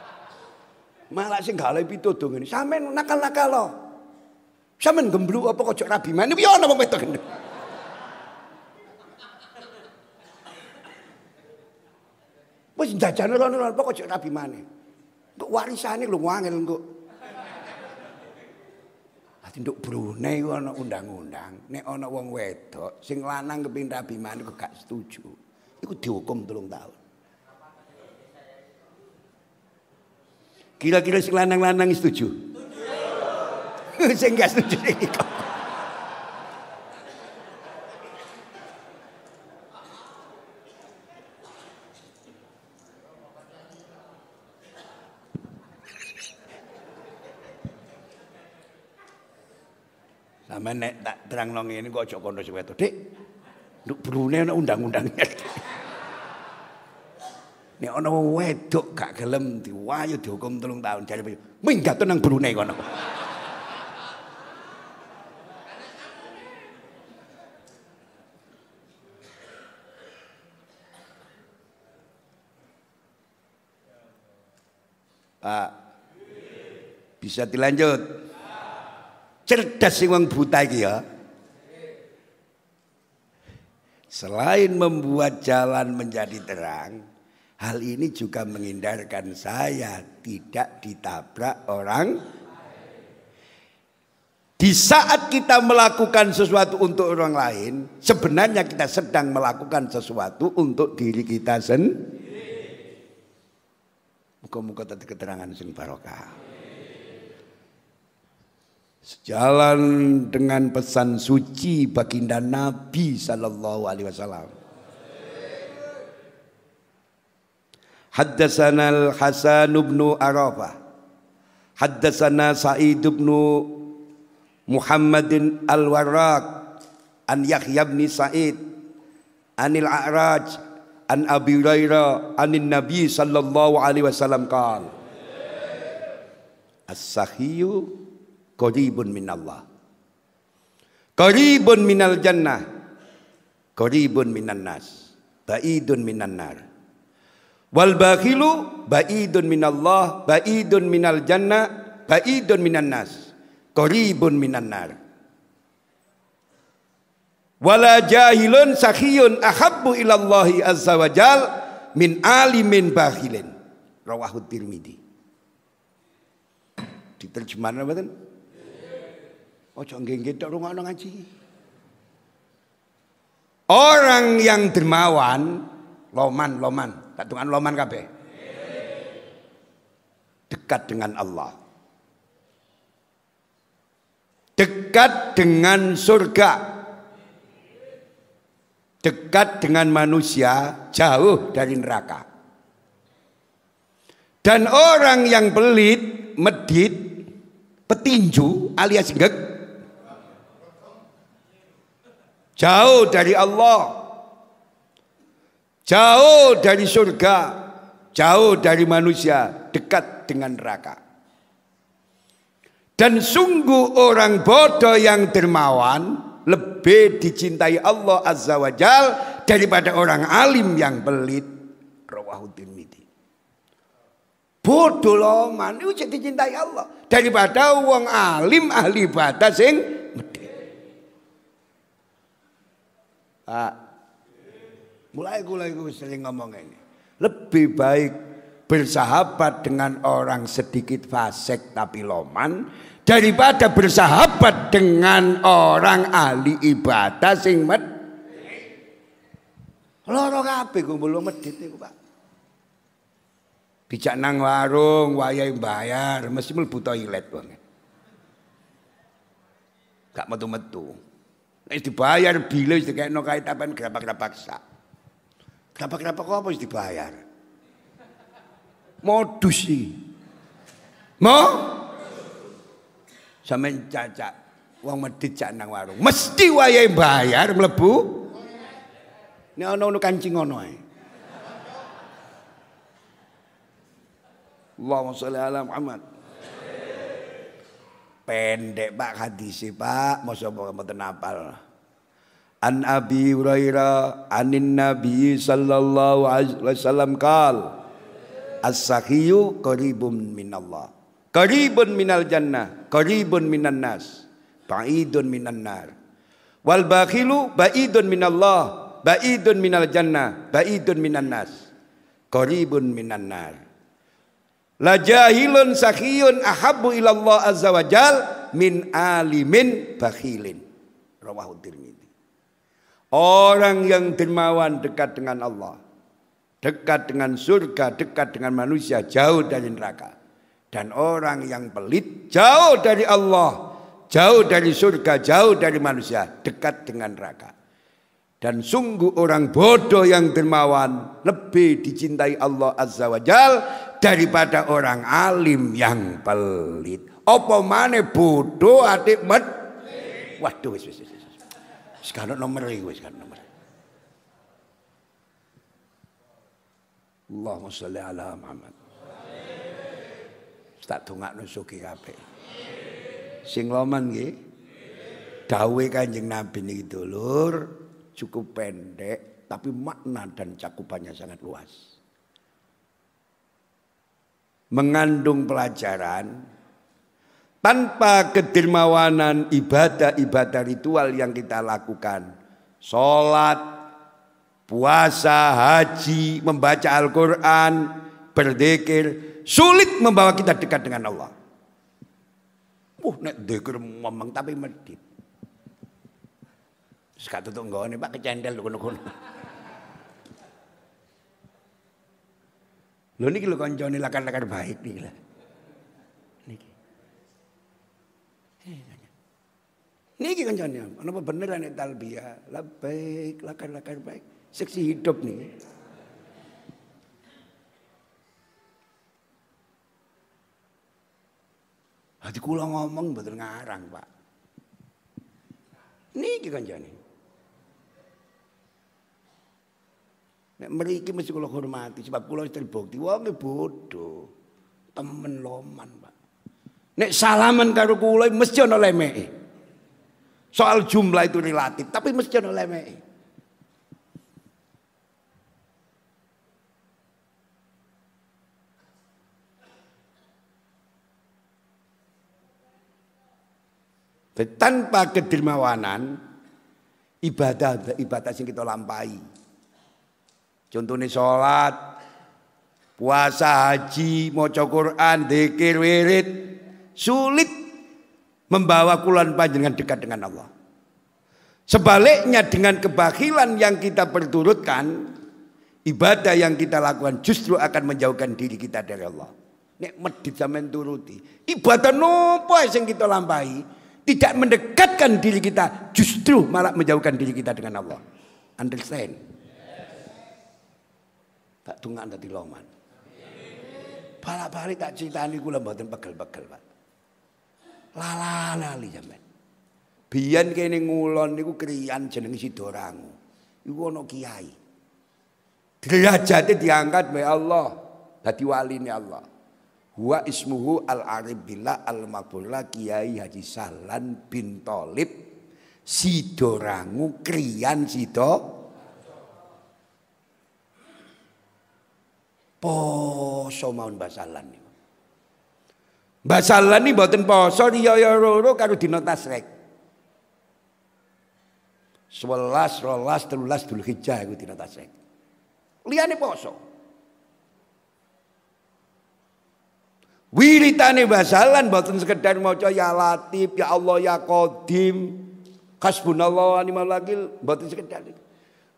Speaker 1: Malah sing gale pitu do ngene. Sampeyan nakal-nakal lo. Oh. Sampeyan gembluk apa kok rabi mana piye ana wong wedok ngene. Wis jajan ora ora apa kok rabi mana Kok warisane lu wangel kok. Dadi nduk Brunei ku ana undang-undang, nek ana wong wedok sing lanang kepin rabi maneh kok gak setuju, iku dihukum telung tahun. Kira-kira sing lanang-lanang setuju? Setuju. sing gak setuju iki kok. Sampe nek tak terangno ini kok aja kono sing wedok, Dik. Nduk brune ana undang-undangnya. Nek ana wedok gak gelem diwayu dihukum telung tahun jare minggat nang brune kono. Pak. Bisa dilanjut cerdas sing wong buta iki ya. Selain membuat jalan menjadi terang, hal ini juga menghindarkan saya tidak ditabrak orang. Di saat kita melakukan sesuatu untuk orang lain, sebenarnya kita sedang melakukan sesuatu untuk diri kita sendiri. Muka-muka tadi keterangan sing barokah. Sejalan dengan pesan suci baginda Nabi sallallahu alaihi wasallam. Haddatsana Al-Hasan bin Arafah. Haddatsana Sa'id bin Muhammadin Al-Warraq an Yahya bin Sa'id anil A'raj an Abi Hurairah anin Nabi sallallahu alaihi wasallam qala As-Sahiyu qaribun minallah. Qaribun minal jannah. Qaribun minan nas. Ba'idun minan nar. Wal bakhilu ba'idun minallah, ba'idun minal jannah, ba'idun minan nas. Qaribun minan nar. Wala jahilun sakhiyun ahabbu ilallahi azza wa jal min alimin bakhilin. Rawahud Tirmidzi. Diterjemahkan apa Ojo nggih tok rungokno ngaji. Orang yang dermawan, loman loman, tak tungan loman kabeh. Dekat dengan Allah. Dekat dengan surga. Dekat dengan manusia, jauh dari neraka. Dan orang yang pelit, medit, petinju alias gek Jauh dari Allah. Jauh dari surga. Jauh dari manusia. Dekat dengan neraka. Dan sungguh orang bodoh yang dermawan lebih dicintai Allah Azza wa Jal daripada orang alim yang pelit. Rawahu Tirmidzi. Bodoh loman dicintai Allah daripada wong alim ahli batas yang medit. Pak. Mulai mulai gue sering ngomong ini. Lebih baik bersahabat dengan orang sedikit fasik tapi loman daripada bersahabat dengan orang ahli ibadah sing med loro kabeh belum medit nih niku Pak dijak nang warung wayahe bayar mesti mlebu toilet banget gak metu-metu Wis dibayar bile wis dikekno kae tapen gerabak-gerabak sak. gerabak kau kok wis dibayar? Modus iki. Mo? Sampeyan cacak wong medhit cak nang warung. Mesti wayahe bayar mlebu. Nek ana kancing ngono ae. Allahumma sholli ala Muhammad. Pendek Pak hadisi Pak, masa mau tenapal An Abi Hurairah anin Nabi sallallahu alaihi wasallam kal As-sakhiyu qaribun minallah. Qaribun minal jannah, qaribun minan nas, ba'idun minan nar. Wal bakhilu ba'idun minallah, ba'idun minal jannah, ba'idun minan nas, qaribun minan nar. La jahilun sakhiyun ahabbu ilallah azza wajal min alimin bakhilin. Rawahu Tirmidzi. Orang yang dermawan dekat dengan Allah, dekat dengan surga, dekat dengan manusia, jauh dari neraka. Dan orang yang pelit jauh dari Allah, jauh dari surga, jauh dari manusia, dekat dengan neraka. Dan sungguh orang bodoh yang dermawan lebih dicintai Allah Azza wa Jal daripada orang alim yang pelit. Apa mana bodoh adik met? Waduh, wis wis wis. Sekarang nomor iki wis kan nomor. Allahumma salli ala Muhammad. Tak tunggak nusuki kape, Sing loman nggih. Dawe Kanjeng Nabi niki dulur cukup pendek tapi makna dan cakupannya sangat luas mengandung pelajaran tanpa kedermawanan ibadah-ibadah ritual yang kita lakukan. Sholat, puasa, haji, membaca Al-Quran, berdekir. Sulit membawa kita dekat dengan Allah. Uh, nek dekir memang tapi medit. Sekat tutup nggak nih pak kecendel kono-kono. Lho niki lho kancane lakar-lakar baik niki lah. Niki. Eh, niki kancane, ana apa bener nek talbiyah, baik, lakar-lakar baik. Seksi hidup niki. Hati kula ngomong betul ngarang, Pak. Niki kancane. Nek mriki mesti kula hormati sebab kula istri wong wonge bodoh. Temen loman, Pak. Nek salaman karo kula mesti ana lemeke. Soal jumlah itu relatif, tapi mesti ana lemeke. tanpa kedermawanan ibadah ibadah sing kita lampaui. Contohnya sholat, puasa, haji, mau Quran, dikir, wirid. Sulit membawa kulan panjenengan dekat dengan Allah. Sebaliknya dengan kebakilan yang kita perturutkan, ibadah yang kita lakukan justru akan menjauhkan diri kita dari Allah. Nek medit zaman turuti. Ibadah nopo yang kita lampahi tidak mendekatkan diri kita, justru malah menjauhkan diri kita dengan Allah. Understand? tak tunggak nanti loman. Balak-balik tak ini kula mboten pegel-pegel, Pak. Lala-lali sampean. Biyen kene ngulon niku kriyan jenenge Sidorangu. Iku ana kiai. Derajate diangkat oleh Allah dadi waline Allah. Wa ismuhu al-arif billah al-maqbullah Kiai Haji Sahlan bin Tolib Sidorangu kriyan Sidorangu poso maun basalan niku. Basalan niki mboten poso riyaya roro karo dina tasrek. 11, 12, 13 Dzulhijjah iku dina tasrek. Liyane poso. Wiritane basalan mboten sekedar maca ya Latif, ya Allah, ya Qadim, Kasbunallah wa ni'mal wakil mboten sekedar.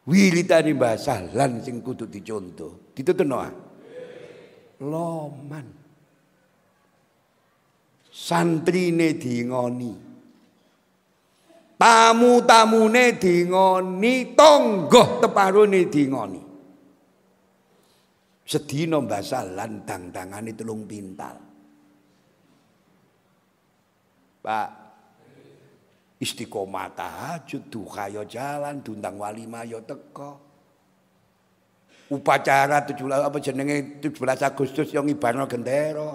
Speaker 1: Wiritane basalan sing kudu dicontoh. Ditutuno loman. Santrine dingoni. Tamu-tamune dingoni, tonggo teparune dingoni. Sedina mbasa lan dangdangane telung pintal. Pak istiqomah tahajud duha yo jalan dundang walima yo teko upacara 17 apa jenenge 17 Agustus yang ngibano gendera.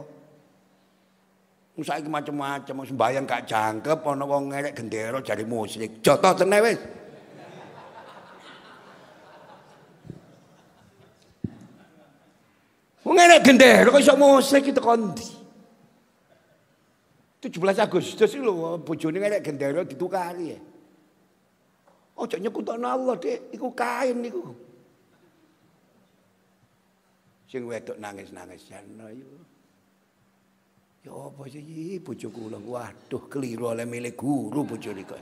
Speaker 1: Usai macam-macam sembahyang gak jangkep ana wong ngerek cari jari musyrik. Jotoh teneh wis. Wong ngerek gendera kok iso musyrik itu kondi. 17 Agustus itu lho bojone ngerek gendera ditukari ya. Ojo nyekutono Allah, Dik. Iku kain niku. sing wedok nangis-nangis jane yo. Yo apa iki bojoku lho waduh keliru oleh milih guru bojone kok.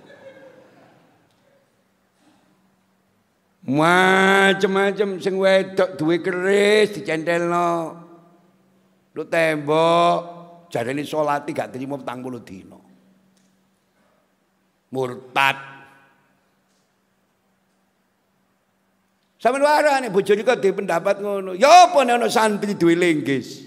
Speaker 1: Macem-macem sing wedok duwe keris dicentelno. Lu tembok jarene salati gak trimo 40 dina. Murtad Sampe warane bojone kok di pendapat ngono. Ya apa nek ana santri duwe linggis?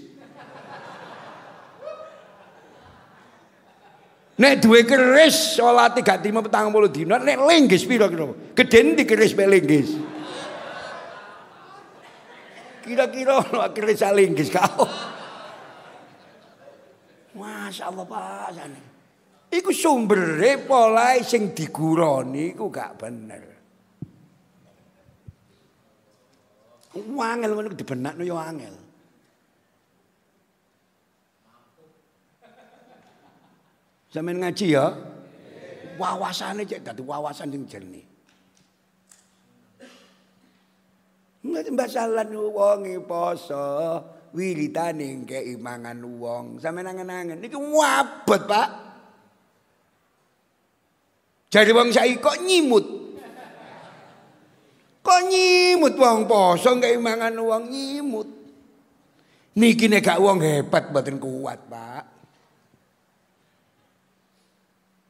Speaker 1: Nek duwe keris salate gak timo 40 dina, nek linggis pira kira? Gedene keris mek linggis. Kira-kira ana keris linggis kau. Masya Allah Pak Iku sumber e polahe sing diguroni iku gak bener. Wangel ngono dibenakno ya angel. Sampeyan ngaji ya. Wawasane cek dadi wawasan sing jernih. Nggak mbasalan wonge poso, wiritane keimangan wong. Sampeyan nangen-nangen niki wabet, Pak. Jadi wong saiki kok nyimut. Kok nyimut? imut wong poso gak mangan wong imut. Niki nek gak wong hebat mboten kuat, Pak.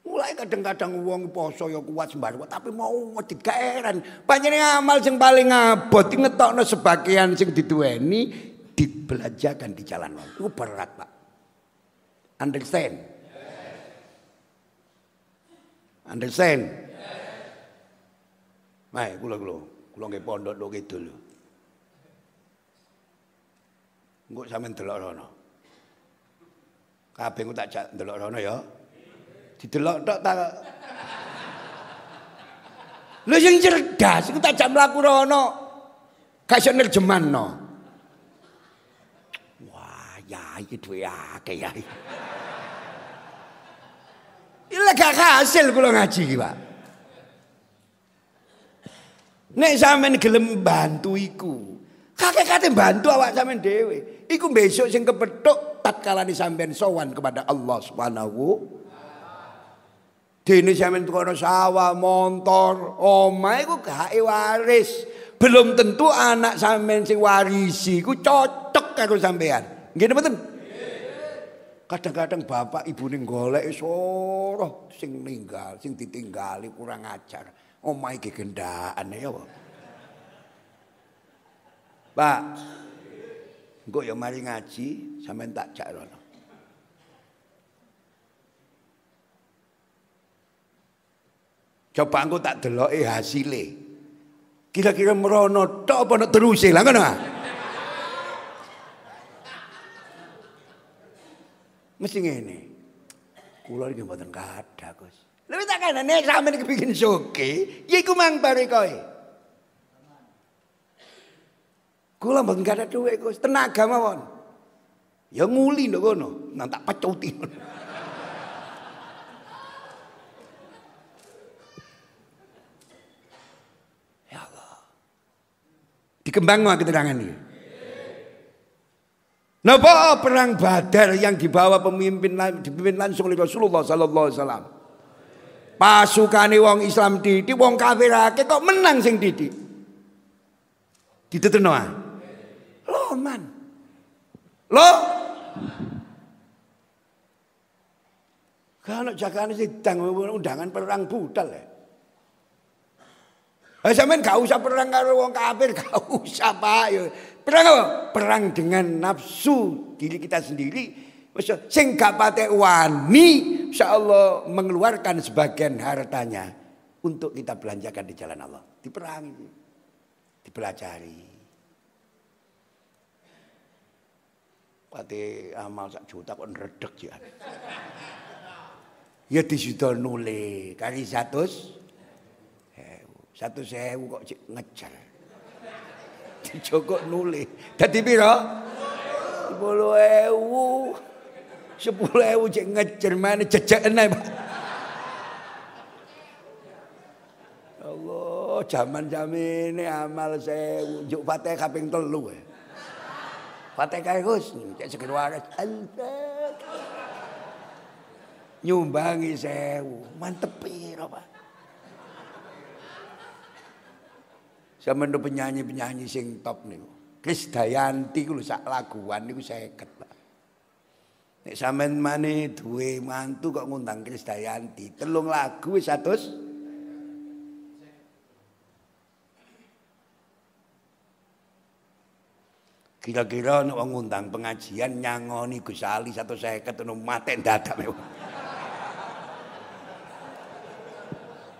Speaker 1: Mulai kadang-kadang wong poso ya kuat sembar tapi mau wedi gaeran. Panjenengan amal sing paling abot ngetokno sebagian sing diduweni dibelajakan di jalan wong. Itu berat, Pak. Understand? Understand? Yes. Baik, kula kula. Kula nggih pondok lho kidul. Engko sampean delok rono. Kabeh engko tak jak delok rono ya. Didelok tok tak Lho sing cerdas iku tak jak mlaku rono. Gak iso no. Wah, ya iki duwe akeh ya. Iki gak hasil kula ngaji iki, Pak. Nek sampean gelem bantu iku. kakek kate bantu awak sampean dhewe. Iku besok sing kepethuk tatkala ni sampean sowan kepada Allah Subhanahu Dene sampean tukono sawah, montor, omah iku gawe waris. Belum tentu anak sampean sing warisi iku cocok karo sampean. Gini mboten? Kadang-kadang bapak ibune golek soroh sing ninggal, sing ditinggali kurang ajar. Omah iki gendaan ya Pak. Engko ya mari ngaji sampean tak jak rono. Coba engko tak deloki hasilnya. Kira-kira merono tok apa nek terus lah ngono Mesti ngene. Kula iki mboten kathah, Gus lebih tak nek sampean iki bikin soge, ya iku mang bare koe. Kula mbok gak ada dhuwit Gus, tenaga mawon. Ya nguli ndok kono, nang tak pecuti. ya Allah. Dikembang mau keterangan ini. Napa perang Badar yang dibawa pemimpin dipimpin langsung oleh Rasulullah sallallahu alaihi wasallam? pasukane wong Islam Didi, wong kafir akeh kok menang sing didik diteterno ah man? lo kalau jagane sidang undangan perang budal ya Eh, sampean gak usah perang karo wong kafir, gak usah, Pak. Perang apa? Perang dengan nafsu diri kita sendiri sing gak patek wani Allah mengeluarkan sebagian hartanya untuk kita belanjakan di jalan Allah. Diperangi, dipelajari. Pati amal sak juta kok redek ya. Ya disudah nule, kali satu Satu sewu kok ngejar. cocok nule. biro, piro? ewu sepuluh ewu cek ngecer mana cecek enai pak. Allah zaman zaman ini amal saya ujuk fatih kaping telu ya. Fatih kaya gus cek sekitar waras antek. Nyumbangi sewu mantep piro pak. Sama penyanyi-penyanyi sing top nih. Kris Dayanti ku sak laguan niku 50. Nek sampean maneh duwe mantu kok ngundang Krisdayanti, telung lagu wis atus. Kira-kira nek wong ngundang pengajian nyangoni Gus Ali 150 ono maten dadak.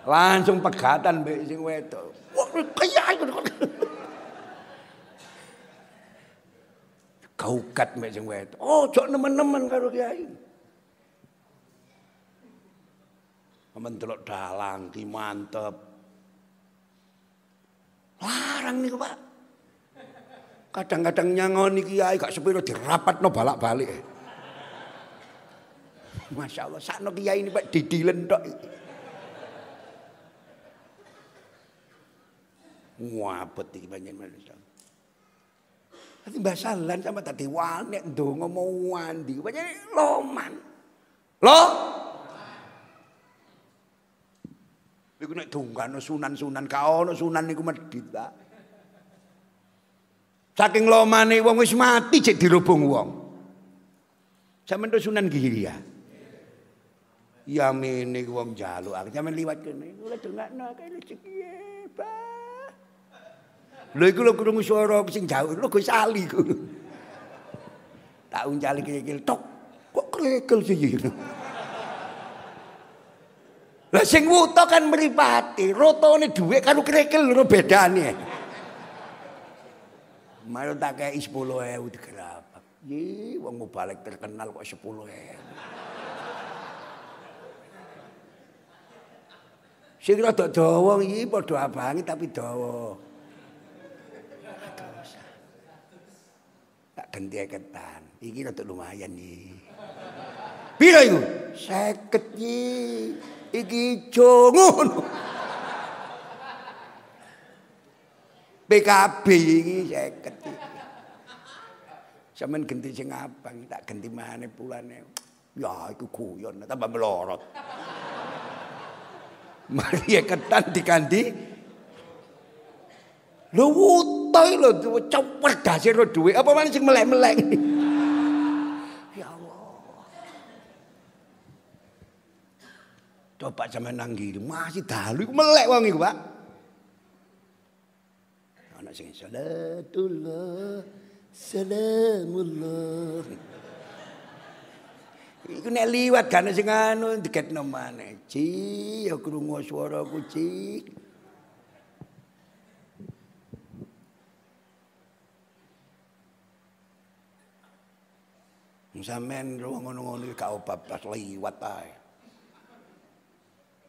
Speaker 1: Langsung pegatan mbek sing wedok. Wah, kaya kaukat mek sing wedok. Oh, jok nemen-nemen karo kiai. Amen delok dalang ki mantep. Larang niku, Pak. Kadang-kadang nyangoni kiai gak sepiro dirapatno balak-balik. Masya Allah, sakno kiai ini Pak didilen tok. Wah, bet iki panjenengan. Nanti Mbah Salan sama tadi wanek ndonga mau wandi. banyak loman. Lo? Iku nek donggano sunan-sunan ka ono sunan niku medhit ta. Saking lomane wong wis mati jek dirubung wong. Sampeyan to sunan giri ya. Ya mene wong jaluk aku sampeyan liwat kene. Ora dongakno akeh rezeki. Bye. Lho iku lho krungu swara sing jauh, lho Gus Ali ku. Tak kikil tok. Kok krekel sih ngono. Lah sing wuto kan mripati, rotone dhuwit karo krekel lho bedane. Malah tak kei 10.000 digerabak. Yi, wong balik terkenal kok 10.000. Sing rada dawa iki padha abangi tapi dawa. ganti ketan. Iki untuk lumayan nih. Bila itu 50 iki. Iki ijo PKB ini 50 iki. Sampeyan ganti sing abang, tak ganti pula nih. Ya iku kuyon, tambah melorot. Mari ya ketan dikandi. Lewut buta iki lho cewerdase ro duit apa mana sih melek-melek. ya Allah. Coba sampean nanggiri, masih dalu iku melek wong iku, Pak. anak sing salatullah salamullah. Iku nek liwat gane sing anu digetno maneh. Ci ya krungu swaraku, Ci. Sampean ruang ngono-ngono gak bablas liwat ae.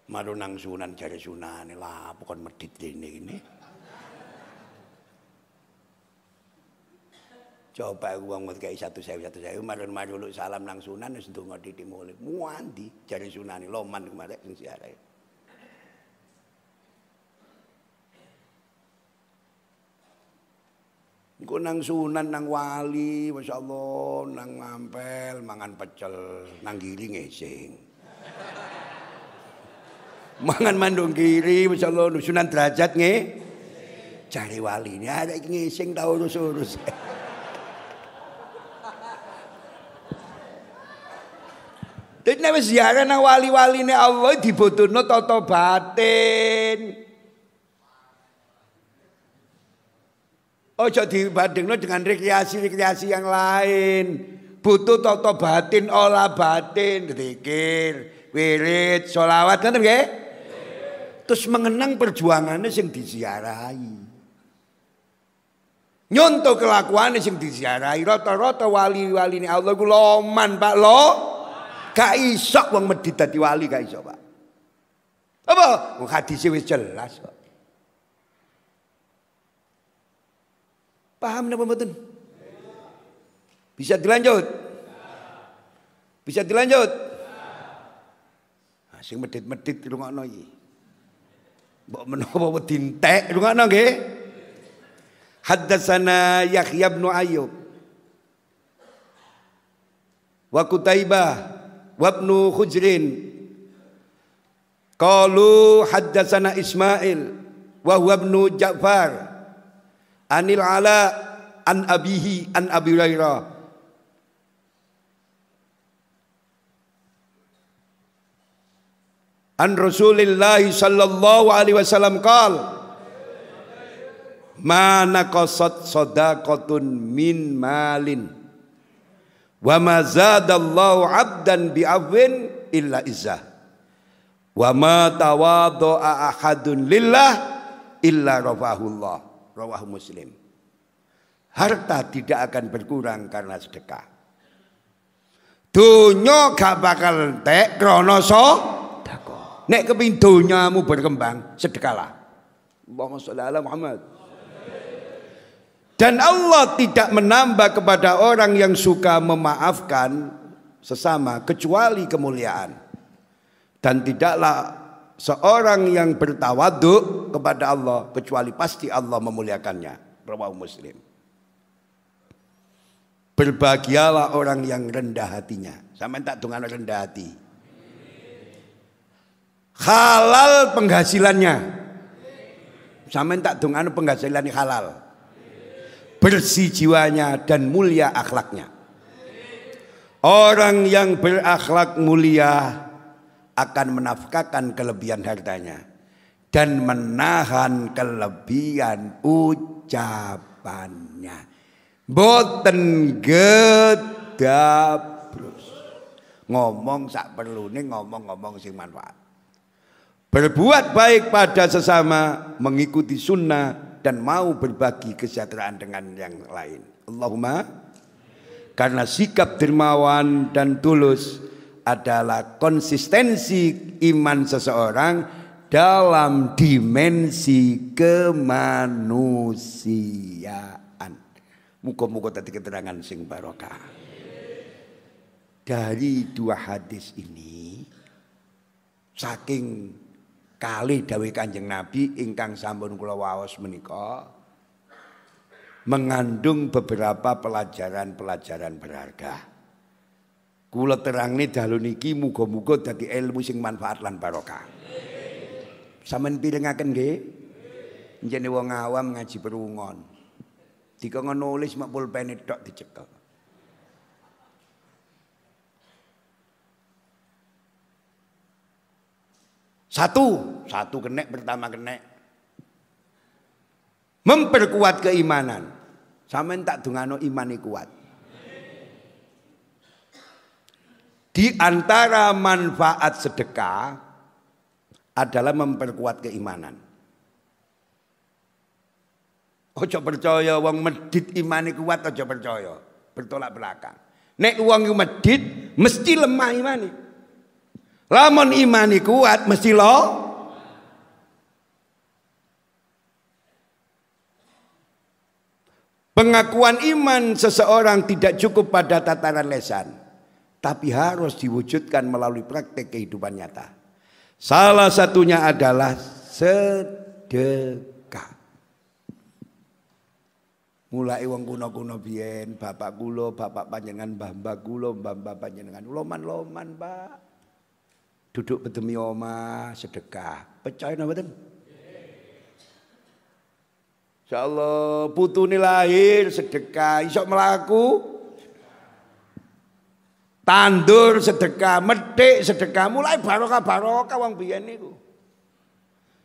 Speaker 1: Maru nang sunan jare sunane lah bukan medit dene ini. Coba aku wong kayak satu sewu satu sewu marun maruluk salam nang sunan wis ndonga titik mulih. Muandi jare sunane loman kemarin sing siare Engko nang Sunan nang Wali, Masya nang Ampel mangan pecel, nang giling ngesing. mangan mandung kiri, Masya Allah, Sunan derajat nge. Cari wali ini, ada ngesing tau urus-urus. Dene wis ziarah nang wali-waline Allah dibutuhno tata batin. Ojo lo dengan rekreasi-rekreasi yang lain. Butuh toto batin, olah batin, berpikir, wirid, sholawat, kan nggih? Terus mengenang perjuangannya yang diziarahi. Nyontoh kelakuannya yang diziarahi. Rata-rata wali-wali ini Allah ku loman pak lo. Gak isok wong medit dadi wali gak isok pak. Apa? Hadisnya jelas pak. Paham napa mboten? Bisa dilanjut? Bisa dilanjut? Asing nah, sing medit-medit rungokno iki. Mbok menapa wedi entek rungokno nggih? Haddatsana Yahya bin Ayyub wa Qutaibah wa Ibnu Khujrin qalu haddatsana Ismail wa huwa Ja'far Anil Ala an Abihi an Abi Hurairah An Rasulillah sallallahu alaihi wasallam qala Mana qasat sadaqatun min malin Wa ma zadallahu 'abdan bi'afwin illa izzah Wa ma tawadha'a ahadun lillah illa rafahullah rawah muslim. Harta tidak akan berkurang karena sedekah. Dunya gak bakal entek krana sedekah. Nek keping dunyamu berkembang, sedekahlah. Allahumma sholli ala Muhammad. Dan Allah tidak menambah kepada orang yang suka memaafkan sesama kecuali kemuliaan. Dan tidaklah seorang yang bertawaduk kepada Allah kecuali pasti Allah memuliakannya. Rawahu Muslim. Berbahagialah orang yang rendah hatinya. Sama tak dengan rendah hati. Halal penghasilannya. Sama tak dengan penghasilannya halal. Bersih jiwanya dan mulia akhlaknya. Orang yang berakhlak mulia akan menafkahkan kelebihan hartanya dan menahan kelebihan ucapannya. Boten gedabrus. Ngomong sak perlu nih ngomong-ngomong sing manfaat. Berbuat baik pada sesama, mengikuti sunnah dan mau berbagi kesejahteraan dengan yang lain. Allahumma karena sikap dermawan dan tulus adalah konsistensi iman seseorang dalam dimensi kemanusiaan. Muka-muka tadi keterangan sing barokah. Dari dua hadis ini saking kali dawai Kanjeng Nabi ingkang sambun kula waos menika mengandung beberapa pelajaran-pelajaran berharga. Kula terangne dalu niki muga-muga dadi ilmu sing manfaat lan barokah. Sampeyan pirengaken nggih? Jadi wong awam ngaji perungon. Dikon nulis mak pulpen tok dicekel. Satu, satu kenek pertama kenek. Memperkuat keimanan. Sampeyan tak dungano imane kuat. Di antara manfaat sedekah adalah memperkuat keimanan. Ojo percaya wong medit imane kuat ojo percaya. Bertolak belakang. Nek wong medit mesti lemah imane. Lamun imani kuat mesti lo Pengakuan iman seseorang tidak cukup pada tataran lesan tapi harus diwujudkan melalui praktek kehidupan nyata. Salah satunya adalah sedekah. Mulai wong kuno-kuno biyen, bapak kulo, bapak panjenengan, mbah-mbah kulo, mbah-mbah panjenengan, loman-loman, Pak. Duduk bedemi oma sedekah. Percaya napa mboten? Insyaallah putune lahir sedekah, iso melaku Tandur sedekah, metik sedekah, mulai barokah-barokah wong biyen niku.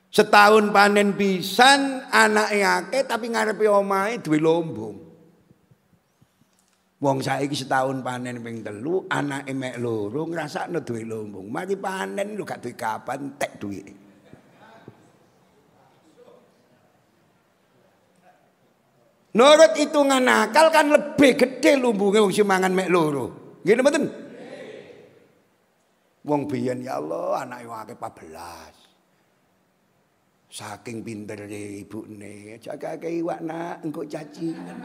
Speaker 1: Setahun panen pisan, anake akeh tapi ngarepe omahe duwe lombong. Wong saiki setahun panen ping telu, anake mek loro ngrasakno duwe lombong. Mari panen lho gak duwe kapan tek duwike. Nurut hitungan akal kan lebih gede lumbungnya wong sing mangan mek loro. Nggih mboten? Wong biyen ya Allah anake akeh 14. Saking pinter e ibune, jagake iwak nak engko cacingan.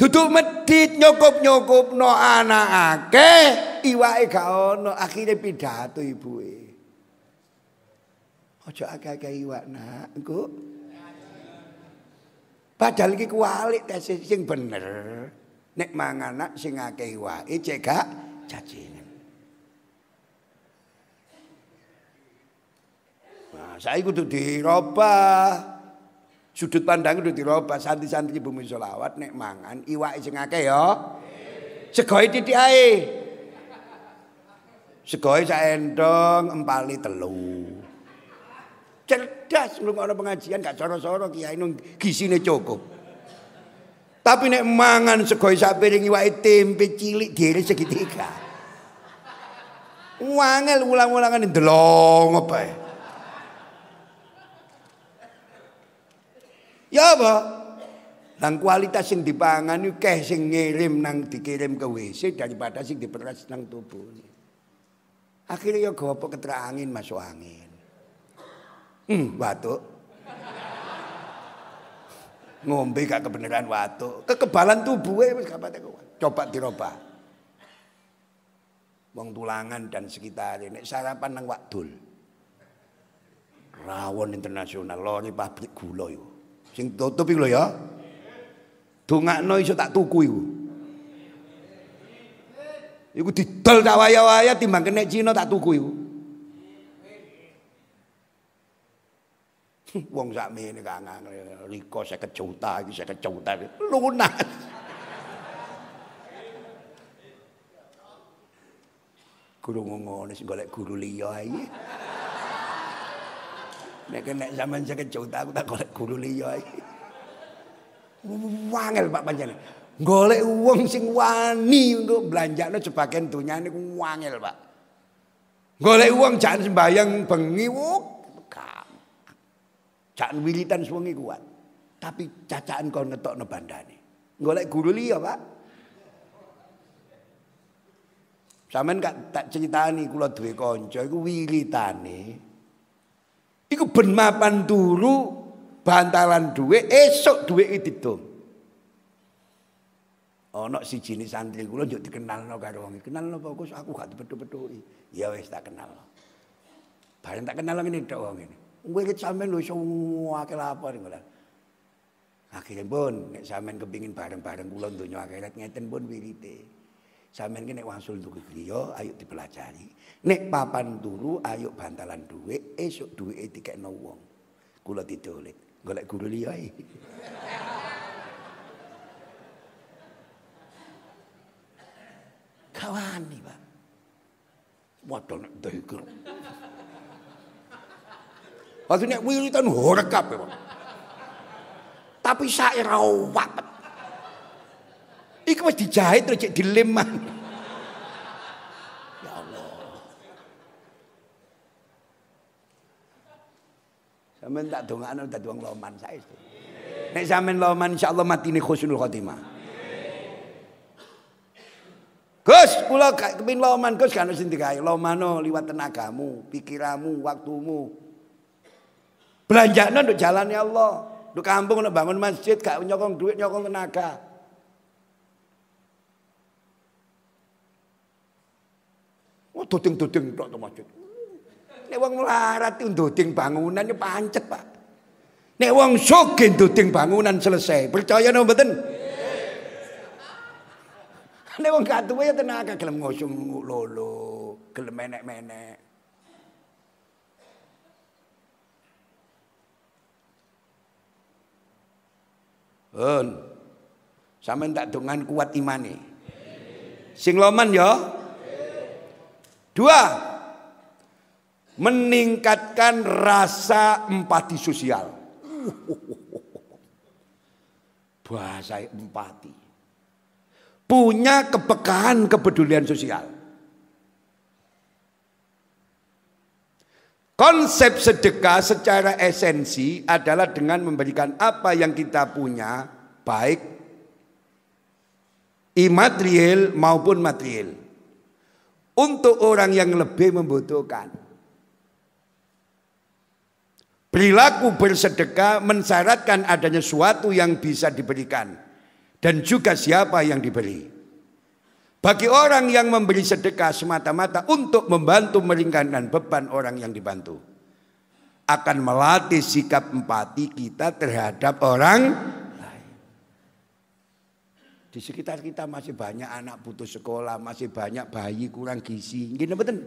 Speaker 1: Duduk medit nyokop-nyokopno anak akeh, iwake gak ono, akhire pidhato ibuke. ojo akeh-akeh iwak nak, engko Padahal iki kualik tesis sing bener nek manganak sing akeh wae cegak cacingan. Nah, saya kudu diroba, Sudut pandang kudu diroba. Santri-santri bumi solawat nek mangan Iwa, sing akeh ya. Segoi titik ae. Segoe saendong empali telu. Cerdas orang pengajian gak soro-soro kiai nung gisine cukup. Tapi nek mangan segoi sak yang iwake tempe cilik diri segitiga. Wangel ulang-ulangan ndelong apa ya. Ya apa? Nang kualitas yang dipangan iku keh sing ngirim nang dikirim ke WC daripada yang diperes nang tubuh. Akhirnya ya apa keterangin masuk angin. Hmm, batuk ngombe gak kebenaran watu. Kekebalan tubuhnya wis gak pate Coba diroba Wong tulangan dan sekitarnya nek sarapan nang wadul. Rawon internasional lori pabrik gula yo. Sing tutup iku lho ya. Dongakno iso tak tuku iku. Iku didol tak waya-waya timbang kena Cina tak tuku iku. Wong sakmene kangang rika 50 juta iki 50 juta lunas. Guru ngono sing golek guru liya iki. Nek kena zaman 50 juta aku tak golek guru liya iki. Wangel Pak panjenengan. Golek wong sing wani untuk belanjakno sebagian dunyane ku wangel Pak. Golek wong jangan sembayang bengi, Caan wilitan suwengi kuat. Tapi cacaan kau ngetok no bandane. guru liya pak. Saman kak tak ceritani kula duwe konco. Iku wilitane. Iku ben mapan turu. Bantalan duwe. Esok duwe ditung. ana si siji ne santri kula njuk dikenalno karo wong. Kenalno apa aku gak dipethuk-pethuki. Ya wis tak kenal Bareng tak kenal ngene tok wong ini. Kowe iki sampean lho iso akeh lapor ngono. Akhirnya pun nek sampean kepingin bareng-bareng kula donya akhirat ngeten pun wirite. Sampean ki nek wasul tuku griya ayo dipelajari. Nek papan turu ayo bantalan dhuwit, esuk dhuwite dikekno wong. Kula didolek, golek guru liya Kawani, Pak. Waduh nek dheker. Aku nek wiritan horek kabeh kok. Tapi saya rawat. Iku wis dijahit terus dileman. Ya Allah. Sampeyan tak dongakno tak dong loman saestu. Nek sampeyan loman insyaallah matine khusnul khotimah. Gus, kula kepin loman Gus kan sing digawe lomano liwat tenagamu, pikiramu, waktumu, Belanjanya untuk jalannya Allah. Untuk kampung, untuk bangun masjid, gak nyokong duit, nyokong tenaga. Oh, tuting duting tok masjid. Ini uang melarat duting bangunan ini ya pancet, Pak. Nek wong sugih duting bangunan selesai. Percaya no betul? Ini uang katua duwe ya tenaga gelem ngusung lolo, gelem menek-menek. Hun. Sampe tak dongan kuat imane. Sing loman ya. Dua. Meningkatkan rasa empati sosial. Bahasa empati. Punya kepekaan kepedulian sosial. Konsep sedekah secara esensi adalah dengan memberikan apa yang kita punya, baik imaterial maupun material. Untuk orang yang lebih membutuhkan. Perilaku bersedekah mensyaratkan adanya suatu yang bisa diberikan. Dan juga siapa yang diberi. Bagi orang yang memberi sedekah semata-mata untuk membantu meringankan beban orang yang dibantu. Akan melatih sikap empati kita terhadap orang lain. Di sekitar kita masih banyak anak putus sekolah, masih banyak bayi kurang gizi. Gini betul.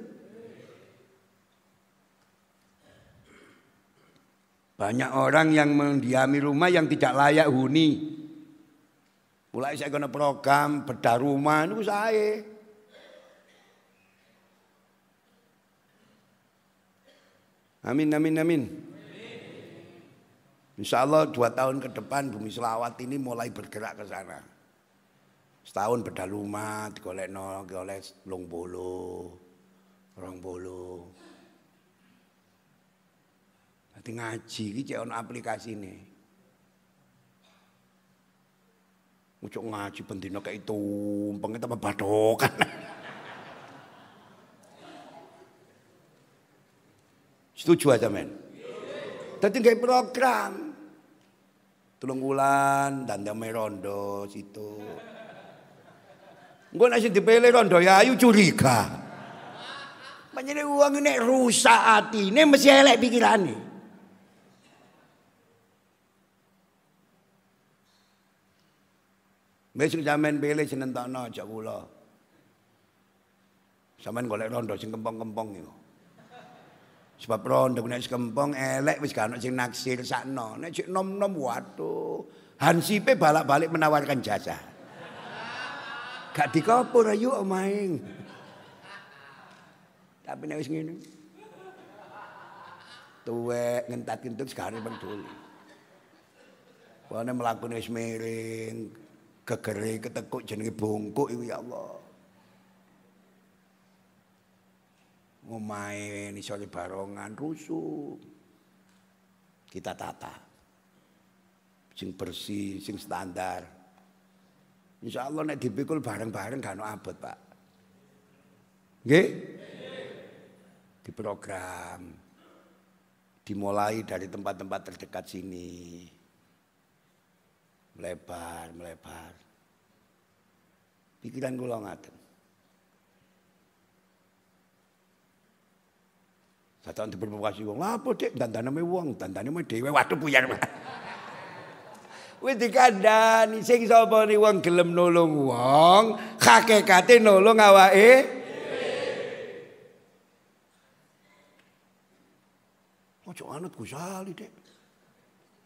Speaker 1: Banyak orang yang mendiami rumah yang tidak layak huni. Mulai saya kena program bedah rumah niku saya. Amin, amin, amin. Insya Allah dua tahun ke depan Bumi Selawat ini mulai bergerak ke sana. Setahun bedah rumah, digolek nol, digolek long bolo, rong bolo. Nanti ngaji, ini aplikasi nih. Ucok ngaji bendina kayak itu, pengen tambah badokan. Setuju aja men? Tadi kayak program. Tulung bulan, dandamai rondo situ. Gue nasi dipilih rondo ya, ayu curiga. Panjene uang ini rusak hati, ini mesti elek pikiran nih. Nggih jamin beli pilih senentokno aja kula. Sampean golek rondo sing kempong-kempong iku. Sebab rondo nek kempong elek wis gak sing naksir sakno. Nek nom-nom waduh. Hansipe balak-balik menawarkan jasa. Gak dikopo ayo omaing. Tapi nek wis ngene. Tuwek ngentat-ngentut segare peduli. Pokoknya melakukan miring, gegere ketekuk jenenge bungkuk. iku ya Allah. ini nisore barongan rusuh. Kita tata. Sing bersih, sing standar. Insya Allah nek dipikul bareng-bareng gak ono abot, Pak. Nggih? Di program dimulai dari tempat-tempat terdekat sini melebar, melebar. Pikiran kula ngaten. Satan diprovokasi wong. Lha apa Dik dandanane wong, dandanane dewa waduh mah wih dikandani sing sapa ni wong gelem nolong wong, hakikate nulung awake Ojo anut Ghazali, Dek.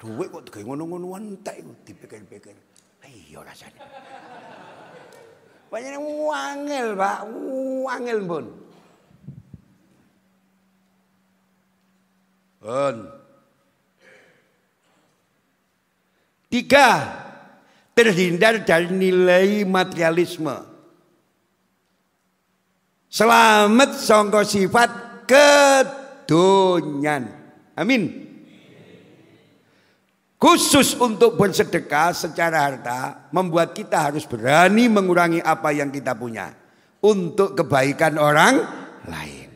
Speaker 1: Duit kok kayak ngono-ngono entek dipikir-pikir. Iya rasanya. Banyak wangil, Pak. Wangil, Bun. Bun. Tiga, terhindar dari nilai materialisme. Selamat songko sifat kedonyan. Amin khusus untuk bersedekah secara harta membuat kita harus berani mengurangi apa yang kita punya untuk kebaikan orang lain.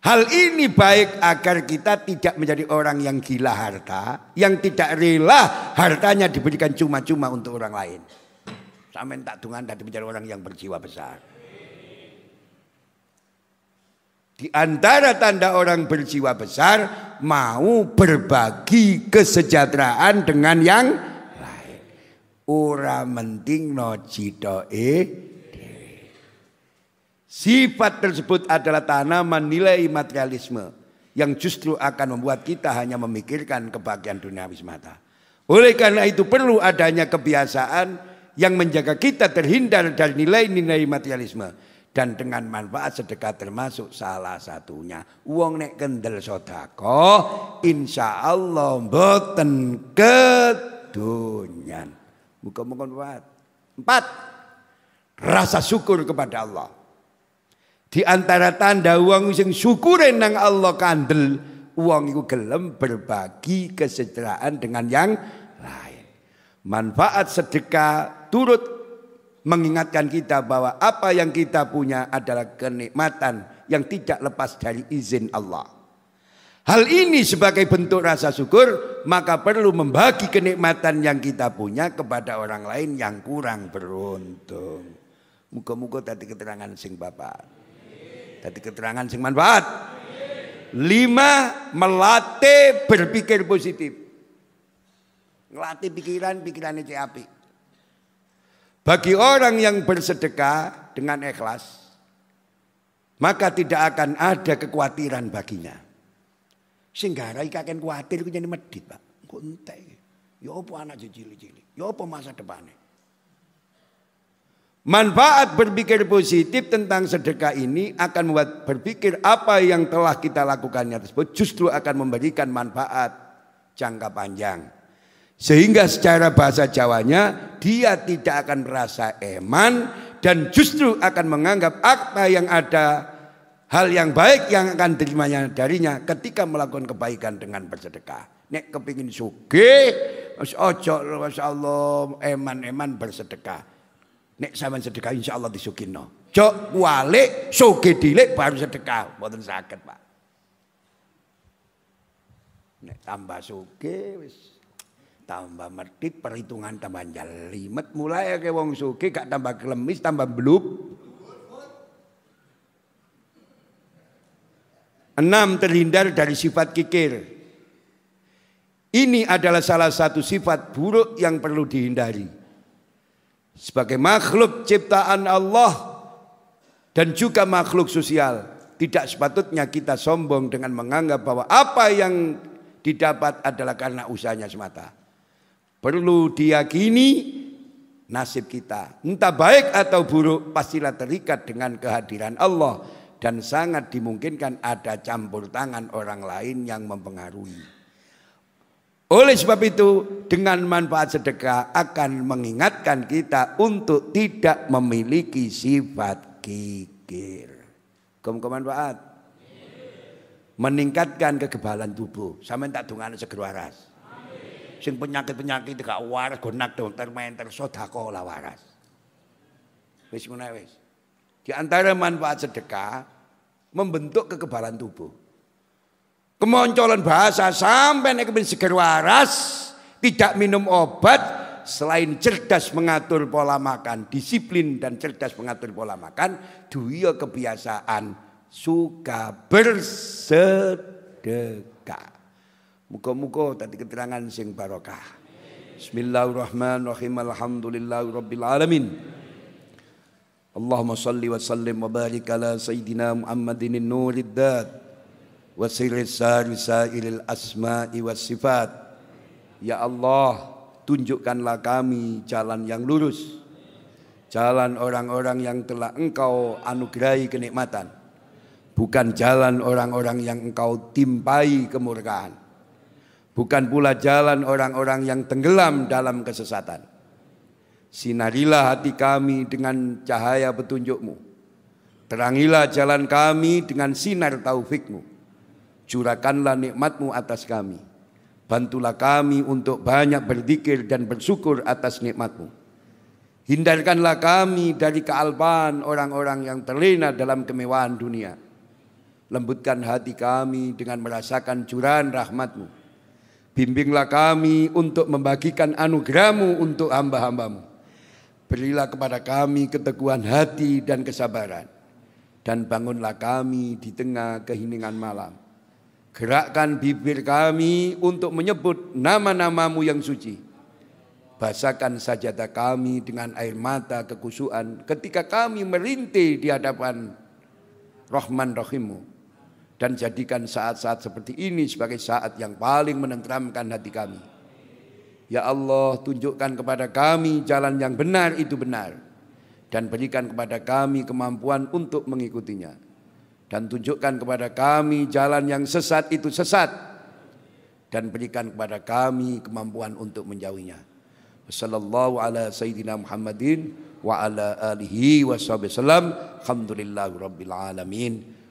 Speaker 1: Hal ini baik agar kita tidak menjadi orang yang gila harta, yang tidak rela hartanya diberikan cuma-cuma untuk orang lain. Sampai tak dungan tadi menjadi orang yang berjiwa besar. Di antara tanda orang berjiwa besar mau berbagi kesejahteraan dengan yang lain. Ura penting no e Sifat tersebut adalah tanaman nilai materialisme yang justru akan membuat kita hanya memikirkan kebahagiaan dunia semata. Oleh karena itu perlu adanya kebiasaan yang menjaga kita terhindar dari nilai-nilai materialisme dan dengan manfaat sedekah termasuk salah satunya. uang nek kendel sodako, insya Allah boten kedunyan. Muka-muka empat. Empat, rasa syukur kepada Allah. Di antara tanda uang yang syukurin yang Allah kandel, uang itu gelem berbagi kesejahteraan dengan yang lain. Manfaat sedekah turut mengingatkan kita bahwa apa yang kita punya adalah kenikmatan yang tidak lepas dari izin Allah. Hal ini sebagai bentuk rasa syukur, maka perlu membagi kenikmatan yang kita punya kepada orang lain yang kurang beruntung. Muka-muka tadi keterangan sing bapak. Tadi keterangan sing manfaat. Lima, melatih berpikir positif. Ngelatih pikiran, pikirannya api bagi orang yang bersedekah dengan ikhlas, maka tidak akan ada kekhawatiran baginya. Sehingga rai kakek khawatir ku jadi medit pak. Kuntai. Ya apa anak cilik jili, Ya apa masa depannya? Manfaat berpikir positif tentang sedekah ini akan membuat berpikir apa yang telah kita lakukannya tersebut justru akan memberikan manfaat jangka panjang. Sehingga secara bahasa Jawanya dia tidak akan merasa eman dan justru akan menganggap apa yang ada hal yang baik yang akan terimanya darinya ketika melakukan kebaikan dengan bersedekah. Nek kepingin suge, ojo, masya Allah, eman-eman bersedekah. Nek sama sedekah insya Allah disukino Jok wale suge dilek baru sedekah. Bukan sakit pak. Nek tambah suge, wis tambah merdik perhitungan tambah jalimet mulai ke wong suki gak tambah kelemis tambah belup enam terhindar dari sifat kikir ini adalah salah satu sifat buruk yang perlu dihindari sebagai makhluk ciptaan Allah dan juga makhluk sosial tidak sepatutnya kita sombong dengan menganggap bahwa apa yang didapat adalah karena usahanya semata Perlu diyakini nasib kita. Entah baik atau buruk, pastilah terikat dengan kehadiran Allah. Dan sangat dimungkinkan ada campur tangan orang lain yang mempengaruhi. Oleh sebab itu, dengan manfaat sedekah akan mengingatkan kita untuk tidak memiliki sifat kikir. Kemudian manfaat meningkatkan kekebalan tubuh. sampai tak dungan segeru aras sing penyakit-penyakit itu gak waras gonak dokter menter sedekah lah waras. Wis ngono wis. Di antara manfaat sedekah membentuk kekebalan tubuh. Kemoncolan bahasa sampai nek seger waras, tidak minum obat, selain cerdas mengatur pola makan, disiplin dan cerdas mengatur pola makan, dua kebiasaan suka bersedekah. Muka-muka tadi keterangan sing barokah. Bismillahirrahmanirrahim. Alhamdulillahirabbil alamin. Allahumma salli wa sallim wa barik ala sayyidina Muhammadin nurid dad wa sari sairil asma'i was sifat. Ya Allah, tunjukkanlah kami jalan yang lurus. Jalan orang-orang yang telah engkau anugerahi kenikmatan. Bukan jalan orang-orang yang engkau timpai kemurkaan. Bukan pula jalan orang-orang yang tenggelam dalam kesesatan. Sinarilah hati kami dengan cahaya petunjukmu. Terangilah jalan kami dengan sinar taufikmu. Curahkanlah nikmatmu atas kami. Bantulah kami untuk banyak berzikir dan bersyukur atas nikmatmu. Hindarkanlah kami dari kealpaan orang-orang yang terlena dalam kemewahan dunia. Lembutkan hati kami dengan merasakan curahan rahmatmu Bimbinglah kami untuk membagikan anugerahmu untuk hamba-hambamu. Berilah kepada kami keteguhan hati dan kesabaran. Dan bangunlah kami di tengah keheningan malam. Gerakkan bibir kami untuk menyebut nama-namamu yang suci. Basakan sajadah kami dengan air mata kekusuhan ketika kami merintih di hadapan Rahman Rahimu dan jadikan saat-saat seperti ini sebagai saat yang paling menenteramkan hati kami. Ya Allah, tunjukkan kepada kami jalan yang benar itu benar dan berikan kepada kami kemampuan untuk mengikutinya dan tunjukkan kepada kami jalan yang sesat itu sesat dan berikan kepada kami kemampuan untuk menjauhinya. Wassallallahu ala sayyidina Muhammadin wa ala alihi wa Alhamdulillahirabbil alamin.